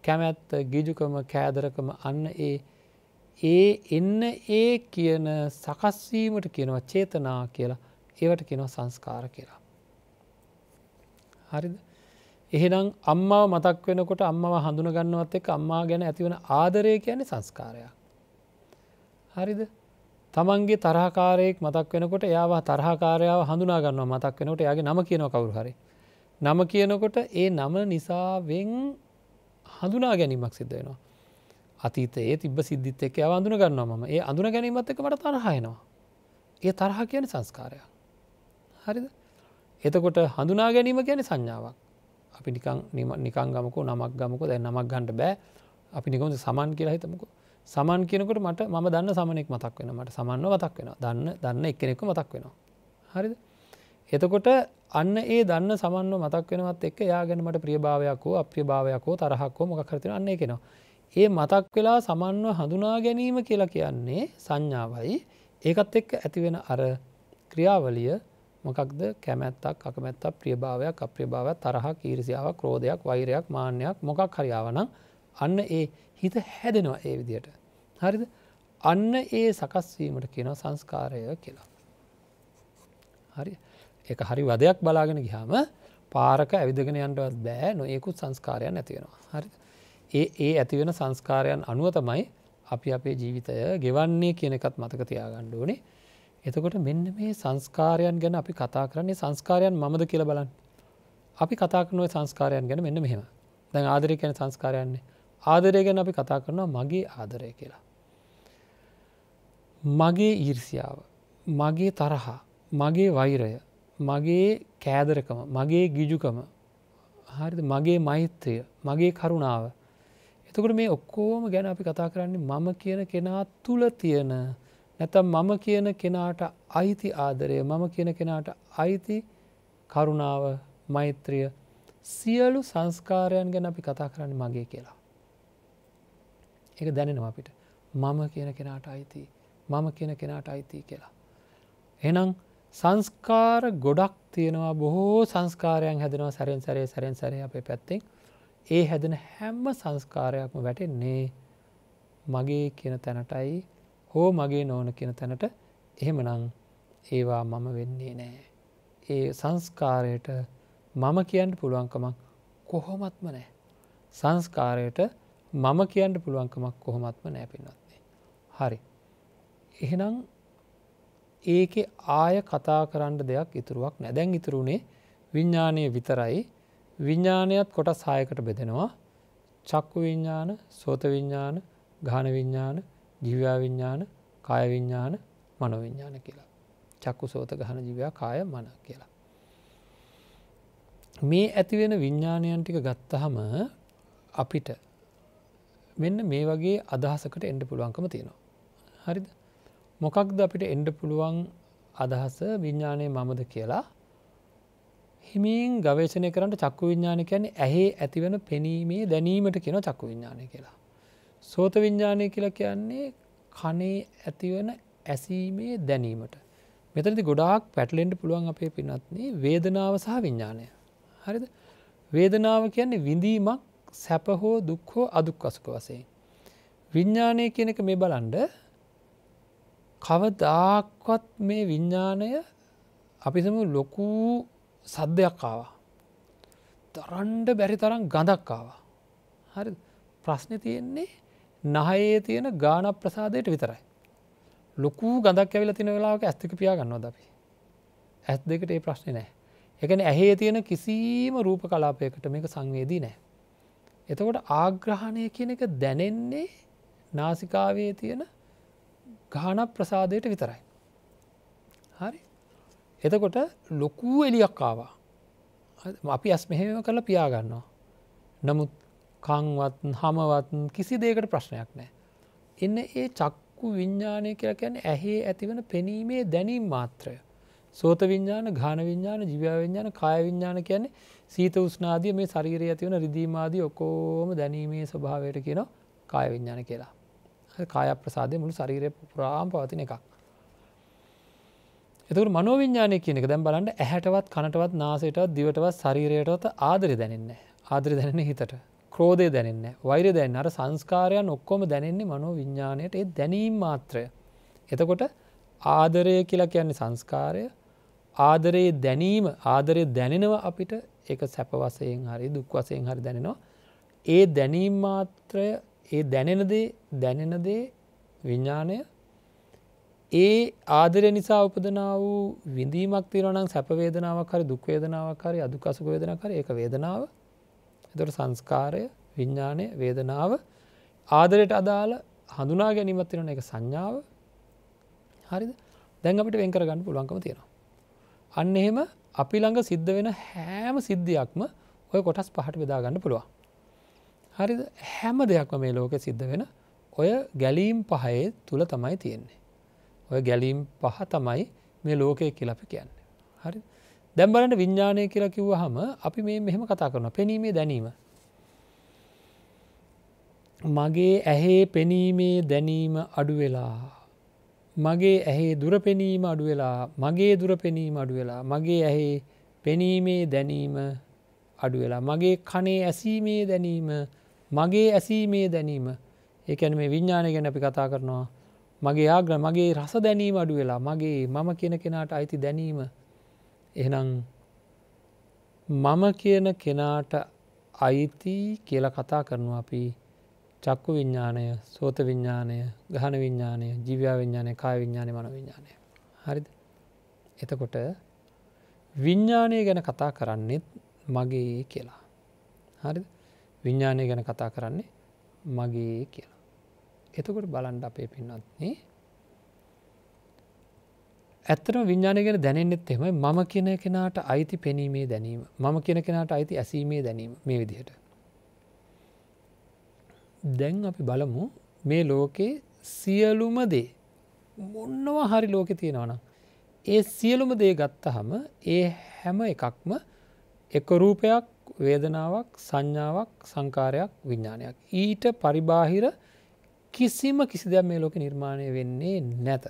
Speaker 1: කැමැත්ත ගිජුකම කෑදරකම අන්න ඒ ඒ එන්න ඒ කියන සකස්වීමට කියනවා චේතනා කියලා ඒවට කෙනවා සංස්කාර කියලා. හරිද එහෙනම් අම්මා මතක් වෙනකොට අම්මව හඳුන ගන්නවත් එක අම්මා ගැන ඇතිවන ආදරය කියන්නේ සංස්කාරයක්. හරිද තමන්ගේ තරහකාරයෙක් මතක් වෙනකොට යාව තරහකාරයාව හඳුනා ගන්නවා මතක් වෙනකොට යාගේ නම කියනව කවරු හරි. නම කියනකොට ඒ නම නිසාවෙන් හඳුනා ගැනීමක් සිද්ධ වෙනවා. අතීත ඒ තිබ සිද්ධිත් එක්ක අව අඳුන ගන්නවා මම ඒ අඳුන ගැනීමත් එක මට තරහයනවා. ඒ තරහ කියන සංස්කාරයක්. හරිද එතකොට හඳුනා ගැනීම ගැන සංඥාවක්. අපි නිකං ගමකෝ නමක් ගමකෝ දැ නමක් ගන්නට බෑ අපි නිකොද සමන් කියලා හිතමකෝ සමන් කියනකට මට ම දන්න සමනෙක් මතක් වෙන මට සමන්ව මතක් වෙන දන්න දන්න එකනෙක මතක් වෙනවා. හරිද එතකොට අන්න ඒ දන්න සමන්ව මතක් වෙනවත් එක් යාගෙනමට ප්‍රියභාවයක් වෝ අප්‍රිය භාවයක් වෝ තරහක්කෝ මොකක්රතින අන්නේ කෙනවා ඒ මතක් වෙලා සමන්ව හඳුනා ගැනීම කියලා කියන්නේ සංඥාවයි ඒකත් එක්ක ඇතිවෙන අර ක්‍රියාවලිය මොකක්ද කැමැත්තක් අකමැත්තක් ප්‍රියභාවයක් අප්‍රියභාවයක් තරහ කීරිසියාවක් ක්‍රෝධයක් වෛරයක් මාන්‍යයක් මොකක් හරියාවනම් අන්න ඒ හිත හැදෙනවා ඒ විදියට. හරිද අන්න ඒ සකස්වීමට කියනව සංස්කාරය කියලා. හරි එක හරි වදයක් බලාගෙන ගිහාම පාරක ඇවිදගෙනයන්ටවත් බෑ නොයෙකුත් සංස්කාරයන් ඇතිවෙනවා හරි ඒ ඒ ඇතිවෙන සංස්කාරයන් අනුව තමයි අපි අපේ ජීවිතය ගෙවන්නේ කියන එකත් මතක තියාගණ්ඩ ඕනේ එතකොට මෙන්න මේ සංස්කාරයන් ගැන අපි කතා කරන්නේ සංස්කාරයන් මමද කියල බලන්න අපි කතාකනුව සංස්කාරයන් ගැන මෙන්න මෙහෙම දැන් ආදරය ගැන සංස්කාරයන්නේ ආදරය ගැන අපි කතා කරනවා මගේ ආදරය කියලා. මගේ ඊර්සියාව මගේ තරහා මගේ වෛරය මගේ කෑදරකම මගේ ගිජුකම හරිද මගේ මෛත්‍රය මගේ කරුණාව තකට මේ ඔක්කෝම ගැන අපි කතා කරන්නේ මම කියන කෙනා තුළ තියෙන නැතම් මම කියන කෙනාට අයිති ආදරය මම කියන කෙනාට අයිති කරුණාව මෛත්‍රිය සියලු සංස්කාරයන් ගැන අපි කතා කරන්න මගේ කියලා. එක දැනෙනවා අපිට මම කියන කෙනාට අයිති මම කියන කෙනාට අයිති කියලා. එනම් සංස්කාර ගොඩක් තියෙනවා බොහෝ සංස්කාරයන් හැදෙනවා සැරෙන් සැරේ සැරෙන් සැරේ අපේ පැත්තෙක් ඒ හැදෙන හැම්ම සංස්කාරයක්ම වැටෙන්නේ මගේ කියන තැනටයි හෝ මගේ නෝන කියන තැනට එහෙමනං ඒවා මම වෙන්නේ නෑ. ඒ සංස්කාරයට මම කියන්න පුළුවන්කමක් කොහොමත්ම නෑ. සංස්කාරයට මම කියන්න පුළුවන්කමක් කොහොමත්ම නෑ පින්නත්න්නේ. හරි. එහෙනම් ඒක ආය කතා කරන්න දෙයක් ඉතුරුවක් නැදැන් ඉතුරුණේ විඤ්ඥානය විතරයි විඤ්ඥානයත් කොටස් හයකට බෙදෙනවා චක්කු විඤ්ඥාන සෝත විඤ්ඥාන ගාන විඤ්ඥාන ජිව්‍යා විඤ්ඥාන කාය විඤ්ඥාන මනොවිඤ්ඥාන කියලා. චක්කු සෝත ගහන ජිවයා කාය මන කියලා. මේ ඇතිවෙන විඤ්ඥානයන් ටික ගත්තහම අපිට මෙන්න මේ වගේ අදහසකට එන්ඩ පුළුවන්කම තියෙනවා. හරිද මොකක්ද අපිට එන්ඩ පුළුවන් අදහස විඤ්ඥානය මමද කියලා හිමින් ගවේශනය කරට චක්කු විඤ්ඥාන කියන්නේ ඇහේ ඇතිවන පෙනීමේ දැනීමට කියන චක්කු විඤ්ඥානය කියලා. සෝත විඤ්ඥානය කියලා කියන්නේ කනේ ඇතිවන ඇසීමේ දැනීමට. මෙතරති ගොඩාක් පැටලෙන්ට පුළුවන් අපේ පිනත්න වේදනාව සහ විඤ්ඥානය. හරිද වේදනාව කියන්නේ විඳීමක් සැපහෝ දුක්හෝ අදුක් අසුක වසේ. විඤ්ඥානය කියන එක මේ බලන්ඩ කවදාක්වත් මේ විඤ්ඥානය අපිසම ලොකූ සද්ධයක් ආවා. තරන්ඩ බැරි තරම් ගඳක් ආවා. හරි ප්‍රශ්නය තියෙන්නේ නහයේ තියෙන ගාන ප්‍රසාදයට විතරයි. ලොකු ගඳක් ඇවිල තින වෙලාවක ඇස්තික පියාගන්නවා දපි. ඇත් දෙකට ඒ ප්‍රශ්නය නෑ. එකන ඇහේ තියෙන කිසිීම රූප කලාපයකට මේක සංවේදී නෑ. එතකොට ආග්‍රහණය කියන එක දැනෙන්නේ නාසිකාවේ තියෙන ගාන ප්‍රසාදයට විතරයි. හරි එතකොට ලොකූ එලියක් ආවා අපි ඇස්මහෙම කරලා පියාගන්නවා. නමුත් කංවත් හමවත් කිසි දේකට ප්‍රශ්නයක් නෑ. එන්න ඒ චක්කු විඤ්ඥානය කරකැන ඇහේ ඇතිවන පෙනීමේ දැනීම් මාත්‍රය. සෝත විඤ්ඥාන ගාන විඤ්ඥාන ජිව්‍යාවිඤ්ඥාන කාය විඤ්ඥාන කියන්නේ සීත උස්නාදිය මේ ශරීරය ඇතිවන රිදීමාදී ඔකෝම දැනීමේ ස්වභාවයට කියන කාය විඤ්ඥාන කියලා. කාය ප්‍රසාදය මුළු ශරීරය පුරාම් පවතින එකක්. එතකට මනෝවිඤ්ඥානය කියනක දැම් බලන්න ඇහැටවත් කනටවත් නාසටත් දිවටවත් ශරීරයටත් ආදරි දැනන්න ආදරි දැනෙන හිතට ක්‍රෝධය දැනන්න වෛර දැන් අර සංස්කාරයන් ඔක්කොම දැනෙන්නේ මනෝ විඤ්ඥානයට ඒ දැනීම් මාත්‍රය. එතකොට ආදරය කියලා කියන්නේ සංස්කාරය ආදරයේ දැනීම ආදරය දැනෙනව අපිට එක සැපවසයෙන් හරි දුක් වසයෙන් හරි දැනෙනවා. ඒ දැනීම් මාත්‍රය ඒ දැනෙනදේ දැනෙනදේ විඤ්ඥානය ඒ ආදරය නිසා උපදනා වූ විඳීමක් තිරනම් සැපවේදනාවක් හරි දුක්වේදනාවක් හරි අදුකසු වේදනා කර ඒක වේදනාව එතොට සංස්කාරය විඤ්ඥානය වේදනාව ආදරයට අදාළ හඳුනා ගැනීමත් තිරන එක සංඥාව හරි දැන් අපිට වෙන්කර ගන්න පුළුවන්කම තියෙනවා. අන්න එහෙම අපි ළඟ සිද්ධ වෙන හෑම සිද්ධියක්ම ඔය කොටස් පහට බෙදාගන්න පුළුවන්. හරිද හැම දෙයක්ම මේ ලෝක සිද්ධ වෙන ඔය ගැලීම් පහයේ තුළ තමයි තියෙන්නේ. ඔය ගැලීම් පහ තමයි මේ ලෝකය කියලපි කියන්න. හරි දැම්බලට විඤ්ඥානය කියලා කිව්ව හම අපි මේ මෙහෙම කතා කරන පෙනීමේ දැනීම. මගේ ඇහේ පෙනීමේ දැනීම අඩුවෙලා මගේ ඇහේ දුරපෙනීම අඩුවෙලා මගේ දුරපෙනීම අඩුවෙලා මගේ ඇහේ පෙනීමේ දැනීම අඩුවෙලා මගේ කනේ ඇසීමේ දැනීම මගේ ඇසීමේ දැනීම ඒකැන මේ විඤ්ඥාන ගැන අපි කතා කරනවා මගේ ආග්‍ර මගේ රස දැනීම අඩු වෙලා මගේ මම කියන කෙනාට අයිති දැනීම එනම් මම කියන කෙනාට අයිති කියල කතා කරනවා අපි චක්කු විඤ්ඥානය සෝත විඤ්ඥානය ගහන විඤ්ඥානය ජීවයා විඤ්ඥානය කාය විඤ්ඥානය මන විඤ්ඥානය හරිද එතකොට විඤ්ඥානය ගැන කතා කරන්නෙත් මගේ කියලා හරි විඤ්ඥානය ගැන කතා කරන්නේ මගේ කියලා එතකොට බලන්ට අපේ පින්නත්න්නේ ඇත්තන විඤ්ඥාන ගැන දැනෙන්න්නෙත් එෙම මම කියන කෙනාට අයිති පෙනීමේ දැනීම මම කියන කෙනාට අයිති ඇසීමේ දැනීම මේ විදිහට. දැන් අපි බලමු මේ ලෝකේ සියලුම දේ මොන්නව හරි ලෝකෙ තියෙනවන. ඒ සියලුම දේ ගත්ත හම ඒ හැම එකක්ම එක රූපයක් වේදනාවක් සංඥාවක් සංකාරයක් විඤ්ඥානයක් ඊට පරිබාහිර කිසිම කිසි දෙයක් මේ ලෝක නිර්මාණය වෙන්නේ නැත.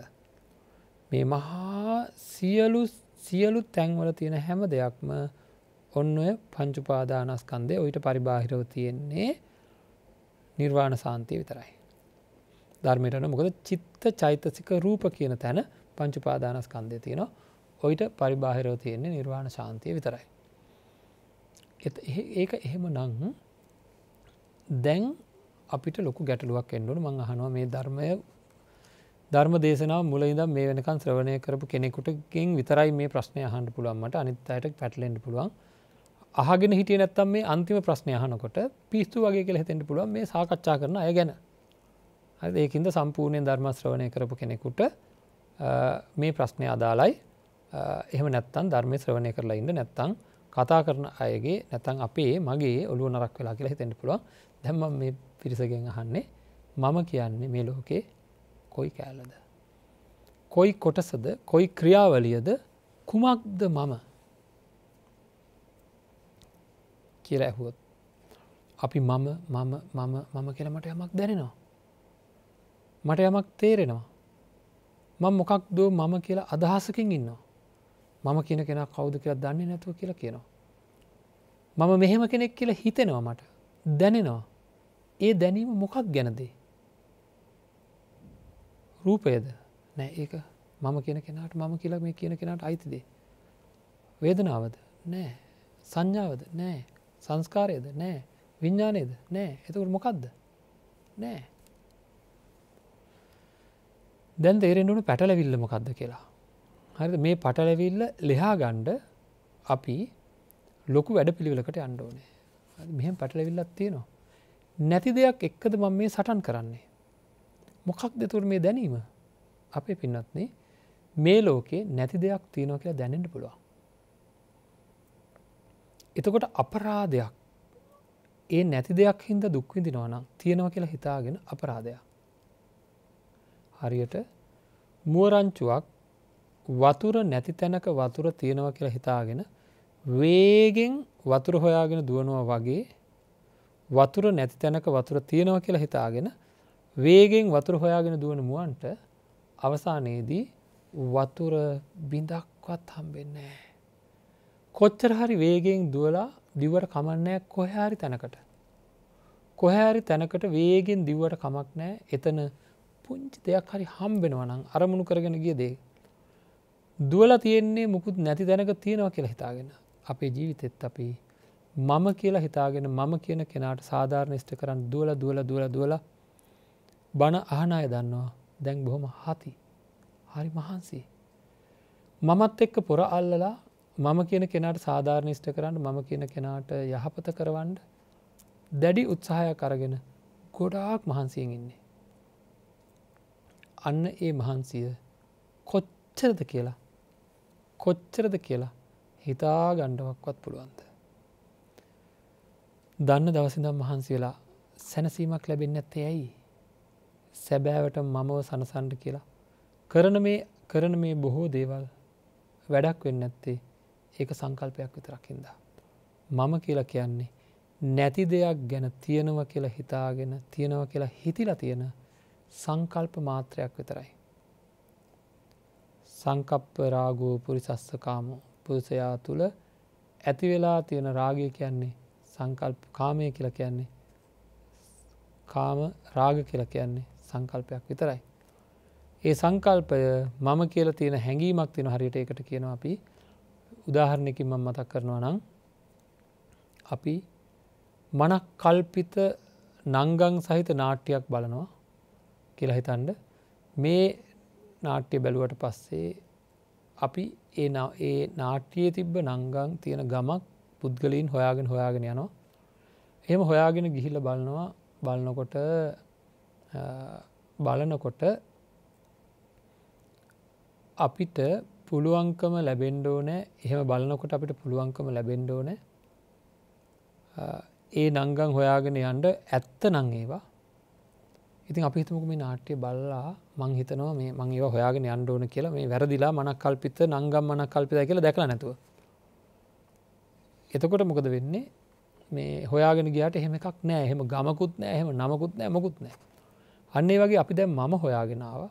Speaker 1: මේ මහා සියලු සියලු තැන්වල තියෙන හැම දෙයක්ම ඔන්න ඔය පංචුපාදානස්කන්දය ඔයිට පරිබාහිරව තියෙන්නේ නිර්වාණ සාන්තිය විතරයි. ධර්මයටන මොකද චිත්ත චෛතසික රූප කියන තැන පංචුපාදානස්කන්දය තියෙන ඔයිට පරිබාහිරව තියෙන්නේ නිර්වාණ ශාන්තිය විතරයි. ඒක එහෙම නං දැන් අපිට ලොකු ගැටලුවක් එන්නවන මං අහනවා මේ ධර්මය ධර්ම දේශනාව මුලයිද මේ වෙනකන් ශ්‍රවණය කරපු කෙනෙකුට ගෙන් විතරයි මේ ප්‍රශ්නය අහන්ඩ පුළුවන්මට අනිත් අයට පැටලෙන්ඩ පුළුවන් අහගෙන හිටිය නැත්තම් මේ අන්තිම ප්‍රශ්නය අහනකොට පිස්තු වගේ කෙ හෙතෙන්ට පුළුවන් මේ සාකච්ඡා කරන අය ගැන ඒකින්ද සම්පූර්ණය ධර්මශ්‍රවණය කරපු කෙනෙකුට මේ ප්‍රශ්නය අදාලයි එහම නැත්තන් ධර්මය ශ්‍රවණය කරලා ඉන්න නැත්තං කතා කරන අයගේ නැතන් අපේ මගේ ඔලුව නරක් වෙලා කියලා හිතෙන්ට පුළුවන් දැම්ම මේ පිරිසගෙන් අහන්නේ මම කියන්නේ මේ ලෝකේ කොයි කෑලද. කොයි කොටසද කොයි ක්‍රියාවලියද කුමක්ද මම කියර ඇහුවොත්. අපි මම මම මම මම කියල මට යමක් දැනෙනවා. මට යමක් තේරෙනවා. මං මොකක්ද මම කියලා අදහසකින් ඉන්නවා. මම කියන කෙන කවුද කියලා දන්නේ නැතුව කියලා කියනවා. මම මෙහෙම කෙනෙක් කියලා හිතෙනවා මට දැනෙනවා. ඒ දැනීම මොකක් ගැනදේ. රූපයද නෑ ඒක මම කියන කෙනට මම කියලා මේ කියන කෙනට අයිතිදේ. වේදනාවද නෑ සංඥාවද නෑ සංස්කාරයද නෑ විඤ්ඥානයද නෑ එතකට මොකක්ද නෑ. දැන් තේරෙන්ඩුණු පැටලවිල්ල මොකක්ද කියලා. හරි මේ පටලවිල්ල ලෙහා ගණ්ඩ අපි ලොකු වැඩ පිළිවෙලකට අන්ඩෝනේ මෙහම පටලවිල්ලත් තියෙනවා නැති දෙයක් එක්කද මම මේ සටන් කරන්නේ. මොකක් දෙතුර මේ දැනීම අපේ පින්නත්නේ මේ ලෝකේ නැති දෙයක් තියෙනවා කියලා දැනෙන්ට පුළුවන්. එතකොට අපරාධයක් ඒ නැති දෙයක් හින්ද දුක්විඳිනවනම් තියෙනවා කියලා හිතාගෙන අපරාධයක්. හරියට මුවරංචුවක් වතුර නැති තැනක වතුර තියෙනව කියලා හිතාගෙන වේගෙන් වතුර හොයාගෙන දුවනවා වගේ වතුර නැති තැනක වතුර තියෙනව කියලා හිතාගෙන වේගෙන් වතුර හොයාගෙන දුවන මුවන්ට අවසානයේදී වතුර බිඳක්වත් හම්බෙන්නේ. කොච්චර හරි වේගෙන් දුවලා දිවට කමන්නෑ කොහැරි තැනකට. කොහැරි තැනකට වේගෙන් දිවට කමක් නෑ එතන පුංචි දෙයක් හරි හම්බෙනවනම් අරමුණු කරගෙන ගිය දේ. දුවල තියෙන්නේ මුකුත් නැති දැනක තියෙනවා කියලා හිතාගෙන අපේ ජීවිතෙත් අපි මම කියලා හිතාගෙන මම කියන කෙනාට සාධාරණ ෂ්ට කරන්න දුවල දුවල දුවල දුවල බණ අහනාය දන්නවා දැන් බොහොම හති හරි මහන්සේ. මමත් එක්ක පොර අල්ලලා මම කියන කෙනට සාධාරණ ෂ්ට කරන්න මම කියන කෙනාට යහපත කරවන්ඩ දැඩි උත්සාහයක් අරගෙන ගොඩාක් මහන්සියෙන් ඉන්නේ. අන්න ඒ මහන්සිය කොච්චරද කියලා කොච්චරද කියලා හිතා ගණ්ඩුවක්වත් පුළුවන්ද. දන්න දවසිදම් වහන්සි වෙලා සැනසීමක් ලැබෙන්න ඇත්තේ ඇයි. සැබෑවට මමව සනසන්ඩ කියලා. කරන මේ කරන මේ බොහෝ දේවල් වැඩක් වෙන්න ඇත්තේ ඒක සංකල්පයක් විතරකින්ද. මම කියලා කියන්නේ නැති දෙයක් ගැන තියෙනව කියලා හිතාගෙන තියෙනව කියලා හිතිලා තියෙන සංකල්ප මාත්‍රයක් විතරයි. සංකප්ප රාගෝ පුරිසස්සකාමෝ පුරුසයා තුළ ඇතිවෙලා තියෙන රාගය කියන්නේ සංකල්ප කාමය කියලා කියන්නේ කාම රාග කියලා කියන්නේ සංකල්පයක් විතරයි. ඒ සංකල්පය මම කියල තියෙන හැඟීමක් තින හරියට එකට කියනවා අපි උදාහරණයකින් මම මතක් කරනවා නම් අපි මනක් කල්පිත නංගං සහිත නාට්‍යයක් බලනවා කියලා හිතන්ඩ මේ නාට්‍ය බැලුවට පස්සේ අපි ඒ ඒ නාට්‍යයේ තිබ්බ නංගං තියෙන ගමක් පුද්ගලීන් හොයාගෙන හොයාගෙන යනවා එහෙම හොයාගෙන ගිහිල බලනවා බලනකොට බලනකොට අපිට පුළුවන්කම ලැබෙන්ඩෝනෑ එහෙම බලනකොට අපිට පුළුවන්කම ලැබෙන්ඩෝන ඒ නංගං හොයාගෙන යන්ඩ ඇත්ත නං ඒවා ඉතින් අපිහිතමක මේ නාට්‍ය බල්ලා මං හිතනවා මේ මං ඒවා හොයාගෙන අන්ඩෝන කියලා මේ වැරදිලා මනක් කල්පිත නංගම් මනක් කල්පිත කියලා දැක නැතුව එතකොට මොකද වෙන්නේ මේ හොයාගෙන ගියට එහෙම එකක් නෑ එහෙම ගමකුත් නෑ එහෙම නමකුත් නෑ මකුත් නෑ අන්නේ වගේ අපි දැන් මම හොයාගෙනාව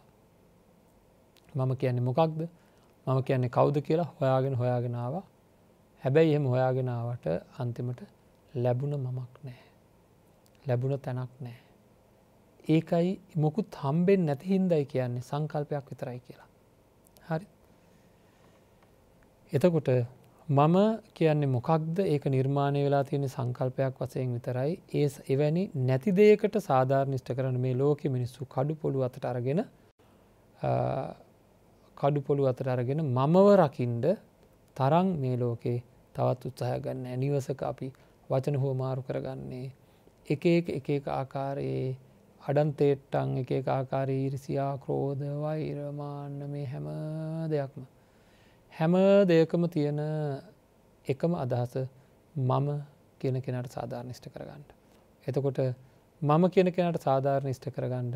Speaker 1: මම කියන්නේ මොකක්ද මම කියන්නේ කවුද කියලා හොයාගෙන හොයාගෙනාව හැබැයි එහෙම හොයාගෙනාවට අන්තිමට ලැබුණ මමක් නෑ ලැබුණ තැනක් නෑ ඒකයි මොකුත් හම්බෙන් නැති හින්දයි කියන්නේ සංකල්පයක් විතරයි කියලා හරි එතකොට මම කියන්නේ මොකක්ද ඒක නිර්මාණය වෙලා තියෙන සංකල්පයක් වසයෙන් විතරයි ඒ එවැනි නැති දෙයකට සාධාරණිෂ්ට කරන මේ ලෝක මිනිස්සු කඩු පොළු අතට අරගෙන කඩු පොළු අතට අරගෙන මමව රකින්ඩ තරං මේ ලෝකේ තවත් උත්සාහ ගන්න ඇනිවසක අපි වචන හෝ මාරු කරගන්නේ එක එක එක එක ආකාරයේ අඩන්තේට්ටන් එක එක ආකාරී ඉරිසියා ක්‍රෝධ වෛරමාන්න මේ හැම දෙයක්ම හැම දෙයකම තියෙන එකම අදහස මම කියන කෙනට සාධාරණිෂ්ට කරගන්නට. එතකොට මම කියන කෙනට සාධාරණිෂ්ට කරගණ්ඩ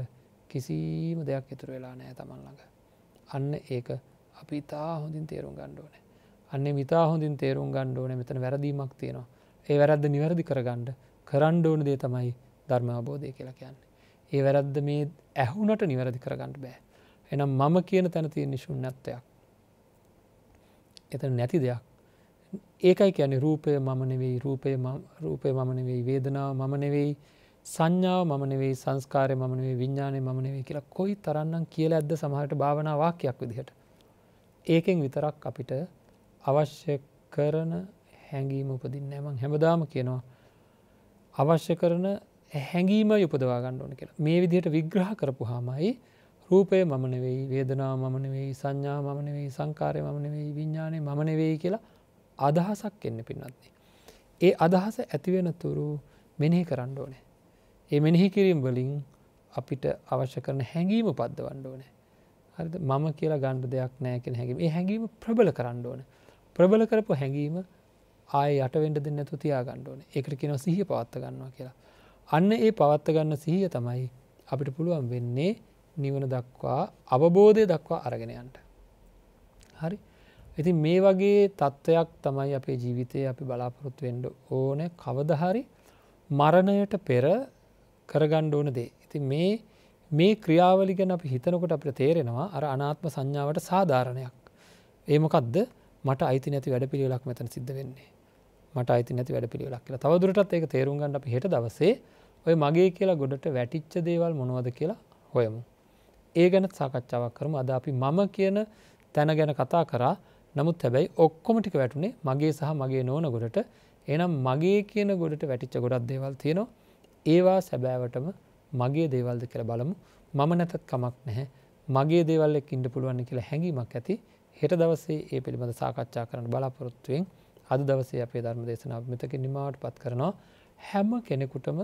Speaker 1: කිසිම දෙයක් ඉතුර වෙලා නෑ තමන් ළඟ. අන්න ඒක අපි ඉතා හොඳින් තේරුම් ගණ්ඩෝනේ අන්නේ මිතා හොඳින් තේරුම් ගණ්ඩෝන මෙතන වැරදීමක් තියෙනවා ඒ වැරද්ද නිවැරදි කරගණ්ඩ කරණ්ඩෝන දේ තමයි ධර්ම අවබෝධය කියලා කියන්න. ඒ වැරද්ද මේ ඇහුනට නිවැරදි කරගන්නට බෑ. එනම් මම කියන තැන තිය නිශුන් නැත්තයක් එතන නැති දෙයක් ඒකයි කියන්නේ රූපය මම නෙවෙයි රූපය රූපය මම නෙවෙයි වේදනාව මම නෙවෙයි සංඥාව මම නෙවෙයි සංස්කාරය මම නෙවෙයි විඥානය මම නෙවෙයි කියලා කොයි තරම්නම් කියලා ඇද්ද සමහරට භාවනා වාක්‍යයක් විදිහට ඒකෙන් විතරක් අපිට අවශ්‍ය කරන හැඟීම උපදින්නේ නැහැ මං හැමදාම කියනවා අවශ්‍ය කරන හැඟීම උපදවා ගන්න ඕන කියලා මේ විදිහට විග්‍රහ කරපුවාමයි රූපය මමනවෙයි වේදනාව මමනවෙයි සංඥා මමනවෙයි සංකාරය මමනවෙයි විඤ්ඥානය මමනවෙයි කියලා අදහසක් එන්න පින්නත්න්නේ. ඒ අදහස ඇතිවෙන තුරු මෙනෙහි කරන්න ඕනේ. ඒ මෙනෙහි කිරීම් වලින් අපිට අවශ්‍ය කරන හැඟීම පද්ද වන්න ඕනේ. හරි මම කියලා ගණ්ඩ දෙයක් නෑකෙන හැඟීම ඒ හැඟීම ප්‍රබල කරන්න ඕන. ප්‍රබල කරපු හැඟීම ආය යටවෙන්ඩ දෙන්න ඇතු තියා ගණ්ඩ ඕන එකට කියෙන සිහිය පවත්ත ගන්නවා කියලා. අන්න ඒ පවත්ත ගන්න සිහිය තමයි අපිට පුළුවන් වෙන්නේ නිවන දක්වා අවබෝධය දක්වා අරගෙනයන්ට. හරි ඉති මේ වගේ තත්ත්වයක් තමයි අපේ ජීවිතය අපි බලාපොරොත්තු වෙන්ඩ ඕන කවදහරි මරණයට පෙර කරගණ්ඩ ඕන දේ. ඉති මේ මේ ක්‍රියාවලිගෙන අපි හිතනකොට අපට තේරෙනවා අර අනාත්ම සංඥාවට සාධාරණයක්. ඒමකක්ද මට අයිති නැති වැඩ පිළිවෙලක් මෙතන සිද්ධ වෙන්නේ මට අයිති නැති වැඩ පිළිවෙලක් කියලා තවදුරටත් ඒක තේරුම් ගන්න අප හෙට දවසේ ඔය මගේ කියලා ගොඩට වැටිච්ච දේවල් මොනවද කියලා හොයමු. ඒ ගැන සාකච්ඡාවක් කරම අද අපි මම කියන තැන ගැන කතා කරා නමුත් හැබැයි ඔක්කොම ටික වැටුනේ මගේ සහ මගේ නෝන ගොඩට එනම් මගේ කියන ගොඩට වැටිච්ච ගොඩක් දේවල් තියෙනවා ඒවා සැබෑවටම මගේ දේවල්ද කියල බලමු මම නැතත් කමක් නැහැ මගේ දේවල්ලෙක් ඉන්ඩ පුළුවන් කියලා හැඟීමක් ඇති හෙට දවසේ ඒ පිළිබඳ සාකච්ඡා කරන බලාපොරොත්තුවෙන් අද දවසේ අපේ ධර්ම දේශනාව මෙතක නිමාවට පත් කරනවා හැම කෙනෙකුටම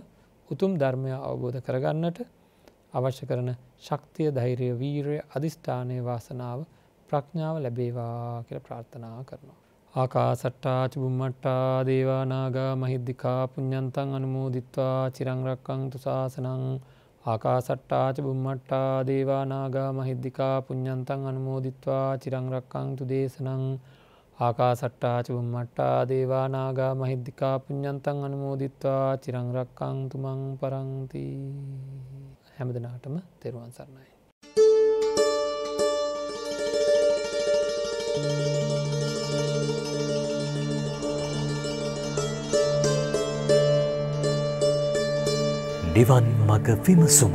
Speaker 1: උතුම් ධර්මය අවබෝධ කරගන්නට අවශ්‍ය කරන ශක්තිය ධෛරය වීරය අධිෂ්ඨානය වාසනාව ප්‍රඥාව ලැබේවා කියල ප්‍රාර්ථනා කරනවා. ආකා සට්ටාච බුම්මට්ටා දේවානාග මහිද්දිකා පුඤ්ඥන්තන් අනුමෝදිත්වා චිරංරක්කං තුසාසනං ආකා සට්ටාච බුම්මට්ටා දේවානාග මහිද්දිකා පුඤ්ඥන්තන් අනුමෝදිත්වා චිරංරක්කං තුදේශනං ආකා සට්ටාච බුම්මට්ටා දේවානාගා මහිද්දිකා පුඤ්ඥන්තන් අනුමෝදිත්වා චිරංරක්කං තුමං පරංතිී. හැමදනාටම තෙරුවන් සරණයි. Thank you. නිවන් මග විමසුම